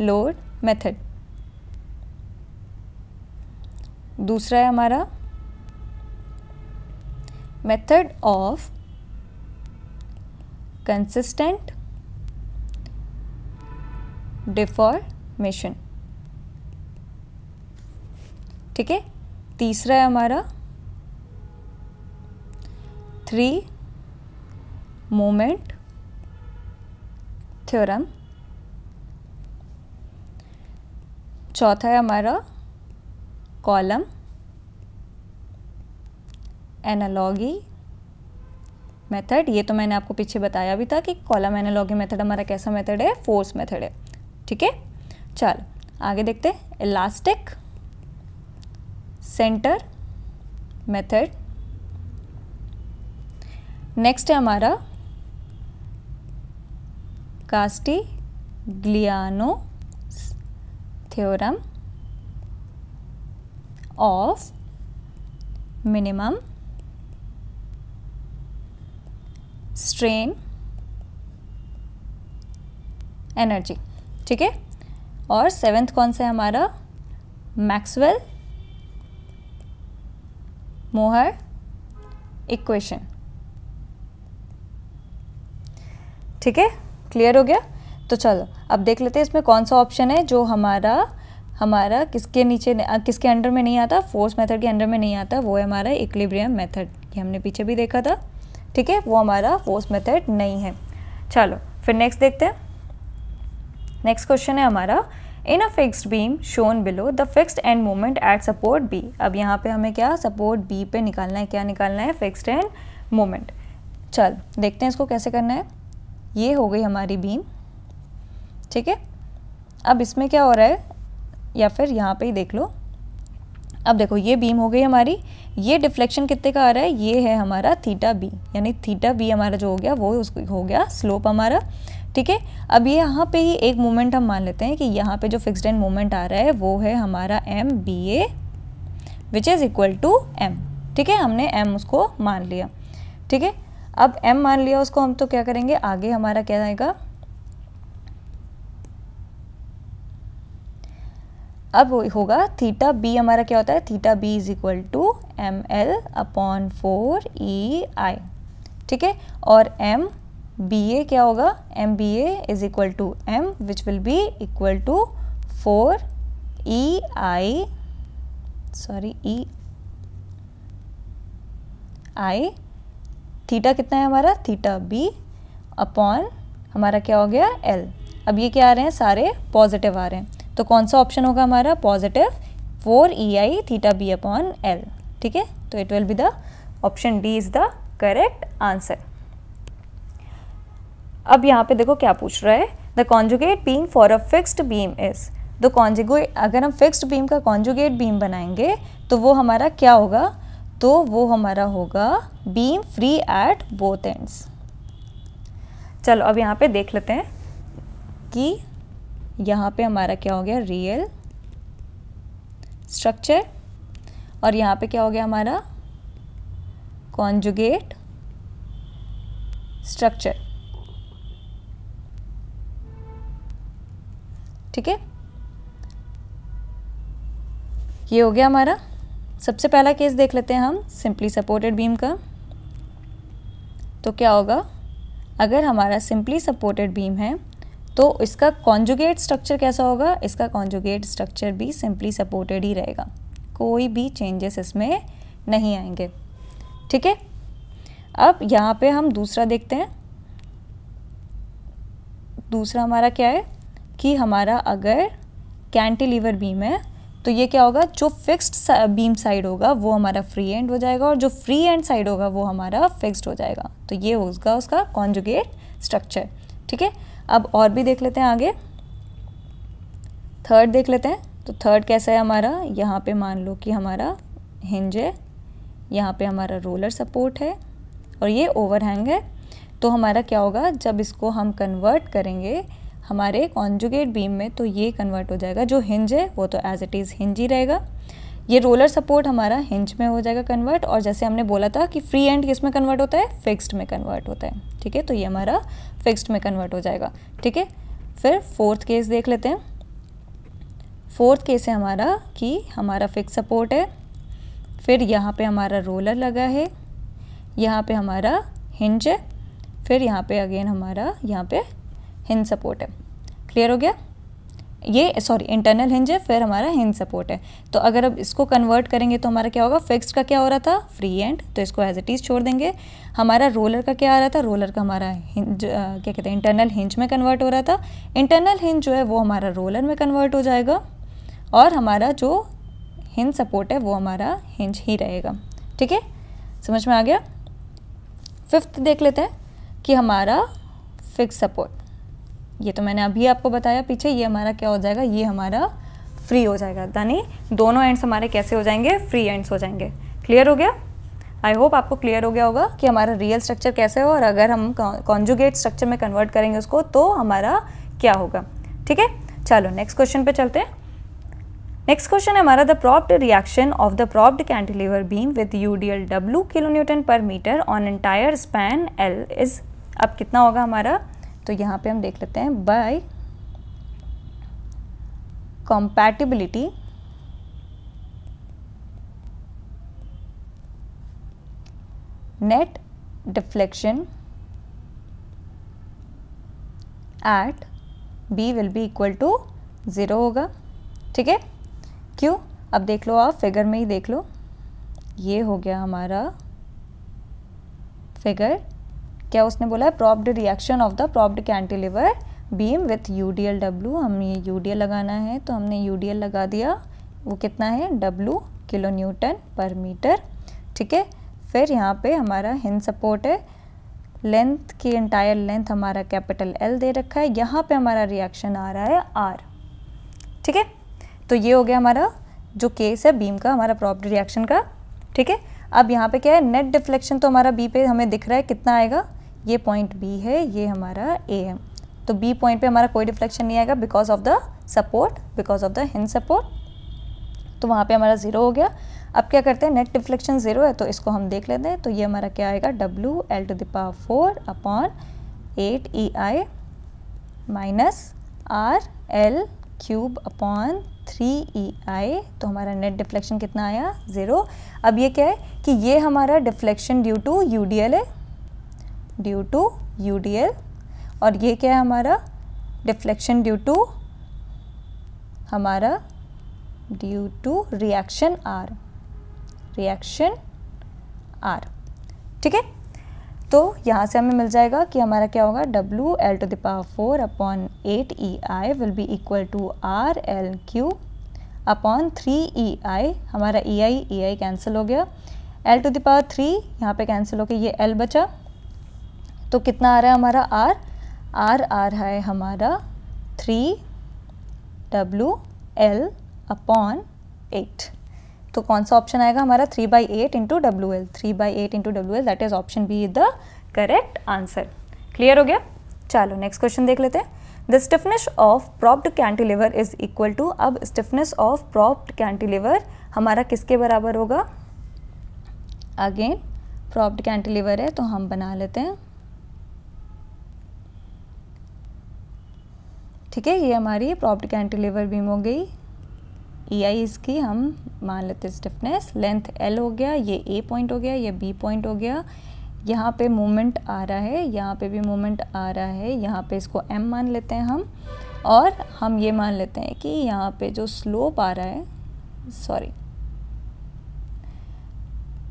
लोड मेथड दूसरा है हमारा मेथड ऑफ कंसिस्टेंट डिफॉर्मेशन ठीक है तीसरा है हमारा थ्री मोमेंट थ्योरम चौथा है हमारा कॉलम एनालॉगी मेथड ये तो मैंने आपको पीछे बताया भी था कि कॉलम एनालॉगी मेथड हमारा कैसा मेथड है फोर्स मेथड है ठीक है चल आगे देखते इलास्टिक सेंटर मेथड नेक्स्ट है हमारा Castigliano theorem of minimum strain energy ठीक है और सेवेंथ कौन सा है हमारा मैक्सवेल मोहर इक्वेशन ठीक है क्लियर हो गया तो चलो अब देख लेते हैं इसमें कौन सा ऑप्शन है जो हमारा हमारा किसके नीचे किसके अंडर में नहीं आता फोर्स मेथड के अंडर में नहीं आता वो है हमारा इक्लिब्रियम मेथड ये हमने पीछे भी देखा था ठीक है वो हमारा फोर्स मेथड नहीं है चलो फिर नेक्स्ट देखते हैं नेक्स्ट क्वेश्चन है हमारा in a fixed beam shown below the fixed end moment at support B अब यहाँ पे हमें क्या सपोर्ट बी पे निकालना है क्या निकालना है फिक्स्ड एंड मोमेंट चल देखते हैं इसको कैसे करना है ये हो गई हमारी बीम ठीक है अब इसमें क्या हो रहा है या फिर यहाँ पे ही देख लो अब देखो ये बीम हो गई हमारी ये डिफ्लेक्शन कितने का आ रहा है ये है हमारा थीटा बी यानी थीटा बी हमारा जो हो गया वो उसको हो गया स्लोप हमारा ठीक है अब ये यहाँ पे ही एक मोमेंट हम मान लेते हैं कि यहाँ पे जो फिक्स्ड एंड मोमेंट आ रहा है वो है हमारा M B A which is equal to M ठीक है हमने एम उसको मान लिया ठीक है अब m मान लिया उसको हम तो क्या करेंगे आगे हमारा क्या आएगा अब होगा थीटा बी हमारा क्या होता है theta B is equal to M L upon four E I ठीक है और एम बी ए क्या होगा M B A is equal to M which will be equal to four E I sorry E I theta कितना है हमारा theta B upon हमारा क्या हो गया एल अब ये क्या आ रहे हैं सारे पॉजिटिव आ रहे हैं तो कौन सा ऑप्शन होगा हमारा positive four E I theta B upon L ठीक है तो it will be the option D is the correct answer अब यहाँ पे देखो क्या पूछ रहा है the conjugate beam for a fixed beam is the conjugate अगर हम फिक्स्ड बीम का कॉन्जुगेट बीम बनाएंगे तो वो हमारा क्या होगा तो वो हमारा होगा beam free at both ends चलो अब यहाँ पे देख लेते हैं कि यहाँ पे हमारा क्या हो गया रियल स्ट्रक्चर और यहाँ पे क्या हो गया हमारा कॉन्जुगेट स्ट्रक्चर ठीक है ये हो गया हमारा सबसे पहला केस देख लेते हैं हम सिंपली सपोर्टेड बीम का तो क्या होगा अगर हमारा सिंपली सपोर्टेड बीम है तो इसका कॉन्जुगेट स्ट्रक्चर कैसा होगा इसका कॉन्जुगेट स्ट्रक्चर भी सिंपली सपोर्टेड ही रहेगा कोई भी चेंजेस इसमें नहीं आएंगे ठीक है अब यहाँ पे हम दूसरा देखते हैं दूसरा हमारा क्या है कि हमारा अगर कैंटिलीवर बीम है तो ये क्या होगा जो फिक्स्ड बीम साइड होगा वो हमारा फ्री एंड हो जाएगा और जो फ्री एंड साइड होगा वो हमारा फिक्स्ड हो जाएगा तो ये होगा उसका कॉन्जुगेट स्ट्रक्चर ठीक है अब और भी देख लेते हैं आगे थर्ड देख लेते हैं तो थर्ड कैसा है हमारा यहाँ पे मान लो कि हमारा हिंज है यहाँ पे हमारा रोलर सपोर्ट है और ये ओवरहैंग है तो हमारा क्या होगा जब इसको हम कन्वर्ट करेंगे हमारे कॉन्जुगेट बीम में तो ये कन्वर्ट हो जाएगा जो हिंज है वो तो एज इट इज़ हिंज ही रहेगा ये रोलर सपोर्ट हमारा हिंज में हो जाएगा कन्वर्ट और जैसे हमने बोला था कि फ्री एंड किस में कन्वर्ट होता है फिक्स्ड में कन्वर्ट होता है ठीक है तो ये हमारा फिक्स्ड में कन्वर्ट हो जाएगा ठीक है फिर फोर्थ केस देख लेते हैं फोर्थ केस है हमारा कि हमारा फिक्स सपोर्ट है फिर यहाँ पे हमारा रोलर लगा है यहाँ पे हमारा हिंज है फिर यहाँ पे अगेन हमारा यहाँ पे हिंज सपोर्ट है क्लियर हो गया ये सॉरी इंटरनल हिंज है फिर हमारा हिंज सपोर्ट है तो अगर अब इसको कन्वर्ट करेंगे तो हमारा क्या होगा फिक्स्ड का क्या हो रहा था फ्री एंड तो इसको एज इट इज़ छोड़ देंगे हमारा रोलर का क्या आ रहा था रोलर का हमारा हिंज क्या कहते हैं इंटरनल हिंज में कन्वर्ट हो रहा था इंटरनल हिंज जो है वो हमारा रोलर में कन्वर्ट हो जाएगा और हमारा जो हिंज सपोर्ट है वो हमारा हिंज ही रहेगा ठीक है समझ में आ गया फिफ्थ देख लेते हैं कि हमारा फिक्स सपोर्ट ये तो मैंने अभी आपको बताया पीछे ये हमारा क्या हो जाएगा ये हमारा फ्री हो जाएगा यानी दोनों एंड्स हमारे कैसे हो जाएंगे फ्री एंड्स हो जाएंगे क्लियर हो गया आई होप आपको क्लियर हो गया होगा कि हमारा रियल स्ट्रक्चर कैसे हो और अगर हम कॉन्जुगेट स्ट्रक्चर में कन्वर्ट करेंगे उसको तो हमारा क्या होगा ठीक है चलो नेक्स्ट क्वेश्चन पे चलते हैं नेक्स्ट क्वेश्चन है हमारा the propped reaction of the propped cantilever beam with U D L W kilo newton per metre on entire span L is अब कितना होगा हमारा तो यहाँ पे हम देख लेते हैं by compatibility net deflection at B will be equal to zero होगा ठीक है क्यों अब देख लो आप फिगर में ही देख लो ये हो गया हमारा फिगर क्या उसने बोला है propped reaction of the propped cantilever beam with U D L W हमें यू डी एल लगाना है तो हमने यू डी एल लगा दिया वो कितना है W kilo newton per metre ठीक है फिर यहाँ पे हमारा हिंद सपोर्ट है लेंथ की एंटायर लेंथ हमारा कैपिटल एल दे रखा है यहाँ पे हमारा रिएक्शन आ रहा है आर ठीक है तो ये हो गया हमारा जो केस है बीम का हमारा प्रॉप्ड रिएक्शन का ठीक है अब यहाँ पे क्या है नेट डिफ्लेक्शन तो हमारा बी पे हमें दिख रहा है कितना आएगा ये पॉइंट बी है ये हमारा ए है तो बी पॉइंट पे हमारा कोई डिफ्लेक्शन नहीं आएगा because of the support because of the hinge support तो वहाँ पे हमारा ज़ीरो हो गया अब क्या करते हैं नेट डिफ्लेक्शन ज़ीरो है तो इसको हम देख लेते हैं तो ये हमारा क्या आएगा W L to the power four upon eight E I minus R L cube upon three E I तो हमारा नेट डिफ्लेक्शन कितना आया ज़ीरो अब ये क्या है कि ये हमारा deflection due to U D L है ड्यू टू यू और ये क्या है हमारा डिफ्लेक्शन ड्यू टू हमारा due to reaction R reaction R ठीक है तो यहाँ से हमें मिल जाएगा कि हमारा क्या होगा W L to the power four upon eight E I will be equal to R L cube upon three E I हमारा E I E I cancel हो गया एल टू दावर थ्री यहाँ पे कैंसिल हो गया ये एल बचा तो कितना आ रहा है हमारा आर आर आ रहा है हमारा three W L upon eight तो कौन सा ऑप्शन आएगा हमारा three by eight into W L three by eight into W L that is option B is the correct answer clear हो गया चलो नेक्स्ट क्वेश्चन देख लेते हैं the stiffness of propped cantilever is equal to अब stiffness of propped cantilever हमारा किसके बराबर होगा अगेन प्रॉप्ड कैंटिलीवर है तो हम बना लेते हैं ठीक है ये हमारी प्रॉप्ट कैंटिलीवर बीम हो गई ई e आई इसकी हम मान लेते हैं स्टिफनेस लेंथ एल हो गया ये ए पॉइंट हो गया ये बी पॉइंट हो गया यहाँ पे मोमेंट आ रहा है यहाँ पे भी मोमेंट आ रहा है यहाँ पे इसको एम मान लेते हैं हम और हम ये मान लेते हैं कि यहाँ पे जो स्लोप आ रहा है सॉरी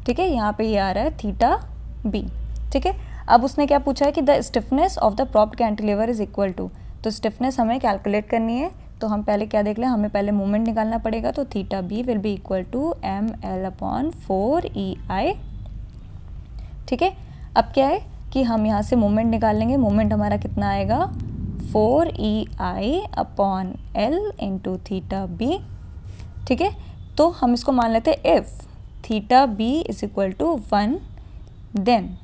ठीक है यहाँ पे ये यह आ रहा है थीटा बी ठीक है अब उसने क्या पूछा है कि the stiffness of the propped cantilever is equal to तो स्टिफनेस हमें कैलकुलेट करनी है तो हम पहले क्या देख लें हमें पहले मोमेंट निकालना पड़ेगा तो theta B will be equal to M L upon four E I ठीक है अब क्या है कि हम यहाँ से मोमेंट निकाल लेंगे मोमेंट हमारा कितना आएगा four E I upon L into theta B ठीक है तो हम इसको मान लेते हैं if theta B is equal to one then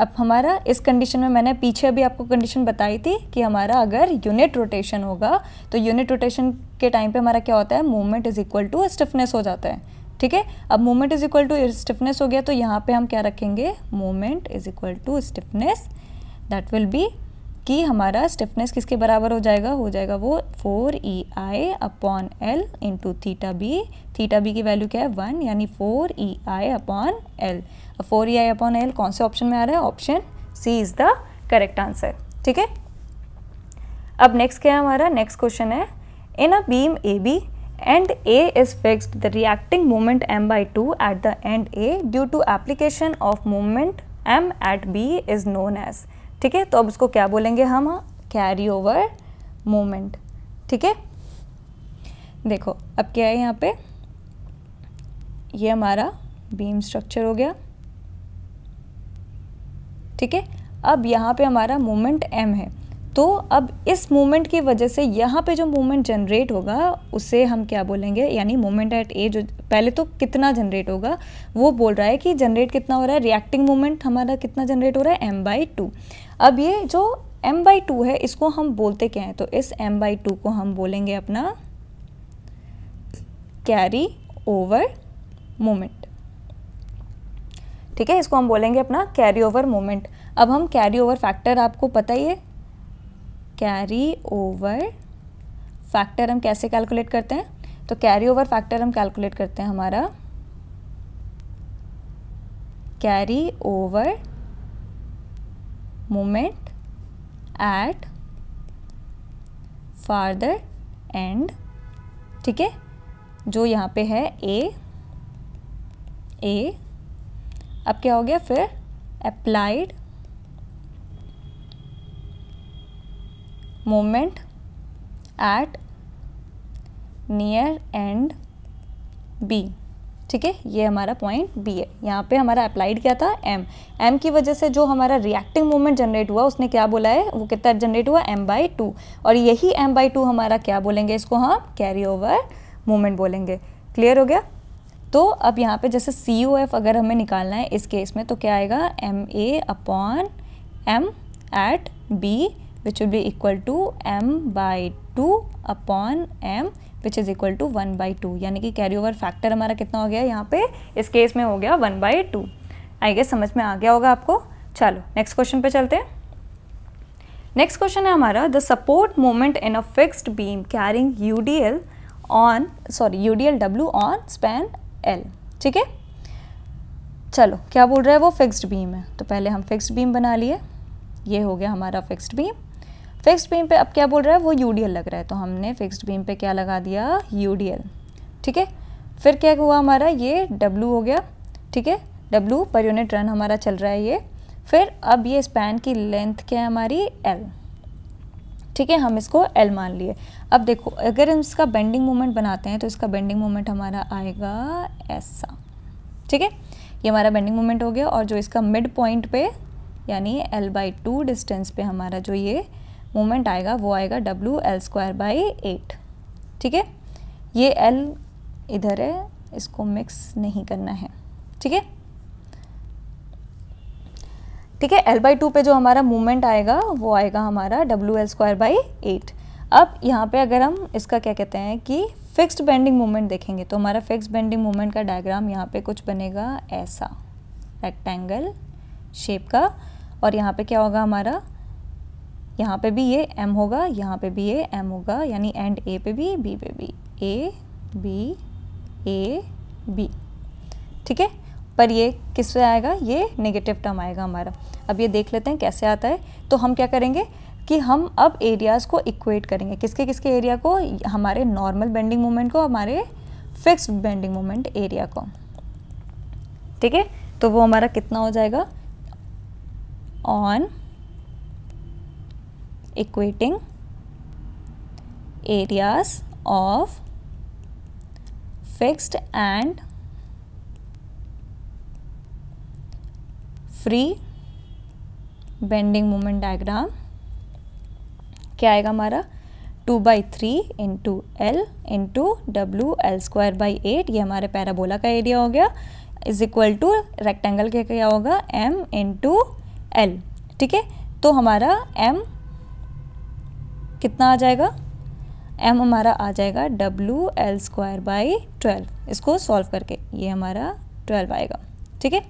अब हमारा इस कंडीशन में मैंने पीछे अभी आपको कंडीशन बताई थी कि हमारा अगर यूनिट रोटेशन होगा तो यूनिट रोटेशन के टाइम पे हमारा क्या होता है movement is equal to stiffness हो जाता है ठीक है अब movement is equal to stiffness हो गया तो यहाँ पे हम क्या रखेंगे movement is equal to stiffness that will be कि हमारा स्टिफनेस किसके बराबर हो जाएगा हो जाएगा वो four E I upon L into theta B theta B की वैल्यू क्या है वन यानी four E I upon L four E I upon L कौन से ऑप्शन में आ रहा है option C is the correct answer ठीक है अब नेक्स्ट क्या है हमारा नेक्स्ट क्वेश्चन है in a beam A B and A is fixed the reacting movement M by two at the end A due to application of moment M at B is known as ठीक है तो अब इसको क्या बोलेंगे हम carry over moment ठीक है देखो अब क्या है यहाँ पे ये हमारा बीम स्ट्रक्चर हो गया ठीक है अब यहाँ पे हमारा मोमेंट एम है तो अब इस मूवमेंट की वजह से यहाँ पे जो मूवमेंट जनरेट होगा उसे हम क्या बोलेंगे यानी मूवमेंट एट ए जो पहले तो कितना जनरेट होगा वो बोल रहा है कि जनरेट कितना हो रहा है रिएक्टिंग मूवमेंट हमारा कितना जनरेट हो रहा है एम बाई टू अब ये जो एम बाई टू है इसको हम बोलते क्या हैं तो इस एम बाई टू को हम बोलेंगे अपना कैरी ओवर मोमेंट ठीक है इसको हम बोलेंगे अपना कैरी ओवर मोमेंट अब हम कैरी ओवर फैक्टर आपको पता ही है कैरी ओवर फैक्टर हम कैसे कैलकुलेट करते हैं तो कैरी ओवर फैक्टर हम कैलकुलेट करते हैं हमारा carry over moment at farther end ठीक है जो यहाँ पे है ए ए अब क्या हो गया फिर applied moment at near end B ठीक है ये हमारा पॉइंट बी है यहाँ पे हमारा अप्लाइड क्या था एम एम की वजह से जो हमारा रिएक्टिंग मोमेंट जनरेट हुआ उसने क्या बोला है वो कितना जनरेट हुआ एम बाई टू और यही एम बाई टू हमारा क्या बोलेंगे इसको हम कैरी ओवर मोमेंट बोलेंगे क्लियर हो गया तो अब यहाँ पे जैसे सी ओ एफ अगर हमें निकालना है इस केस में तो क्या आएगा M A upon M at B which will be equal to m by 2 upon m which is equal to one by two यानी कि कैरी ओवर फैक्टर हमारा कितना हो गया यहाँ पे इस केस में हो गया one by two I guess समझ में आ गया होगा आपको चलो नेक्स्ट क्वेश्चन पे चलते हैं नेक्स्ट क्वेश्चन है हमारा the support moment in a fixed beam carrying U D L on sorry U D L W on span L ठीक है चलो क्या बोल रहा है वो फिक्स्ड बीम है तो पहले हम फिक्स्ड बीम बना लिए ये हो गया हमारा फिक्स्ड बीम फिक्स्ड बीम पे अब क्या बोल रहा है वो यू लग रहा है तो हमने फिक्स्ड बीम पे क्या लगा दिया यू ठीक है फिर क्या हुआ हमारा ये डब्लू हो गया ठीक है डब्लू पर यूनिट रन हमारा चल रहा है ये फिर अब ये स्पैन की लेंथ क्या है हमारी एल ठीक है हम इसको एल मान लिए अब देखो अगर हम इसका बेंडिंग मोमेंट बनाते हैं तो इसका बेंडिंग मोमेंट हमारा आएगा ऐसा ठीक है ये हमारा बेंडिंग मोमेंट हो गया और जो इसका मिड पॉइंट पे यानी एल बाई टू डिस्टेंस पे हमारा जो ये मोमेंट आएगा वो आएगा W L square by eight ठीक है ये एल इधर है इसको मिक्स नहीं करना है ठीक है ठीक है एल बाई टू पर जो हमारा मूवमेंट आएगा वो आएगा हमारा W L square by eight अब यहाँ पे अगर हम इसका क्या कहते हैं कि फिक्स्ड बेंडिंग मोमेंट देखेंगे तो हमारा फिक्स्ड बेंडिंग मोमेंट का डायग्राम यहाँ पे कुछ बनेगा ऐसा रेक्टेंगल शेप का और यहाँ पे क्या होगा हमारा यहाँ पे भी ये m होगा यहाँ पे भी ये m होगा यानी एंड a पे भी b पे भी a b a b ठीक है पर ये किस पे आएगा ये नेगेटिव टर्म आएगा हमारा अब ये देख लेते हैं कैसे आता है तो हम क्या करेंगे कि हम अब एरियाज़ को इक्वेट करेंगे किसके किसके एरिया को हमारे नॉर्मल बेंडिंग मोमेंट को हमारे फिक्स्ड बेंडिंग मोमेंट एरिया को ठीक है तो वो हमारा कितना हो जाएगा on equating areas of fixed and free bending moment diagram क्या आएगा हमारा two by three into L into W L square by eight ये हमारे पैराबोला का एरिया हो गया इज इक्वल टू रेक्टेंगल का क्या होगा एम इंटू एल ठीक है तो हमारा एम कितना आ जाएगा एम हमारा आ जाएगा W L square by twelve इसको सॉल्व करके ये हमारा ट्वेल्व आएगा ठीक है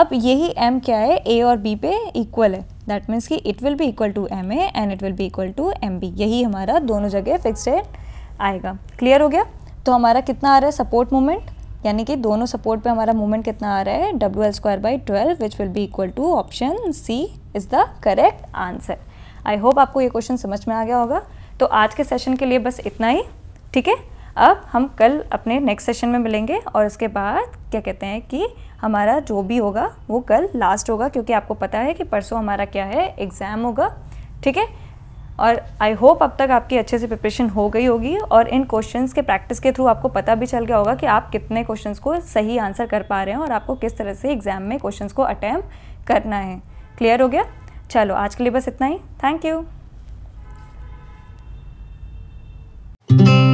अब यही एम क्या है ए और बी पे इक्वल है दैट मीन्स कि it will be equal to M A and it will be equal to M B यही हमारा दोनों जगह फिक्स आएगा क्लियर हो गया तो हमारा कितना आ रहा है सपोर्ट मोमेंट यानी कि दोनों सपोर्ट पे हमारा मूवमेंट कितना आ रहा है W L square by twelve which will be equal to option C is the correct answer I hope आपको ये क्वेश्चन समझ में आ गया होगा तो आज के सेशन के लिए बस इतना ही ठीक है अब हम कल अपने नेक्स्ट सेशन में मिलेंगे और उसके बाद क्या कहते हैं कि हमारा जो भी होगा वो कल लास्ट होगा क्योंकि आपको पता है कि परसों हमारा क्या है एग्ज़ाम होगा ठीक है और आई होप अब तक आपकी अच्छे से प्रिपरेशन हो गई होगी और इन क्वेश्चंस के प्रैक्टिस के थ्रू आपको पता भी चल गया होगा कि आप कितने क्वेश्चंस को सही आंसर कर पा रहे हैं और आपको किस तरह से एग्जाम में क्वेश्चंस को अटैम्प करना है क्लियर हो गया चलो आज के लिए बस इतना ही थैंक यू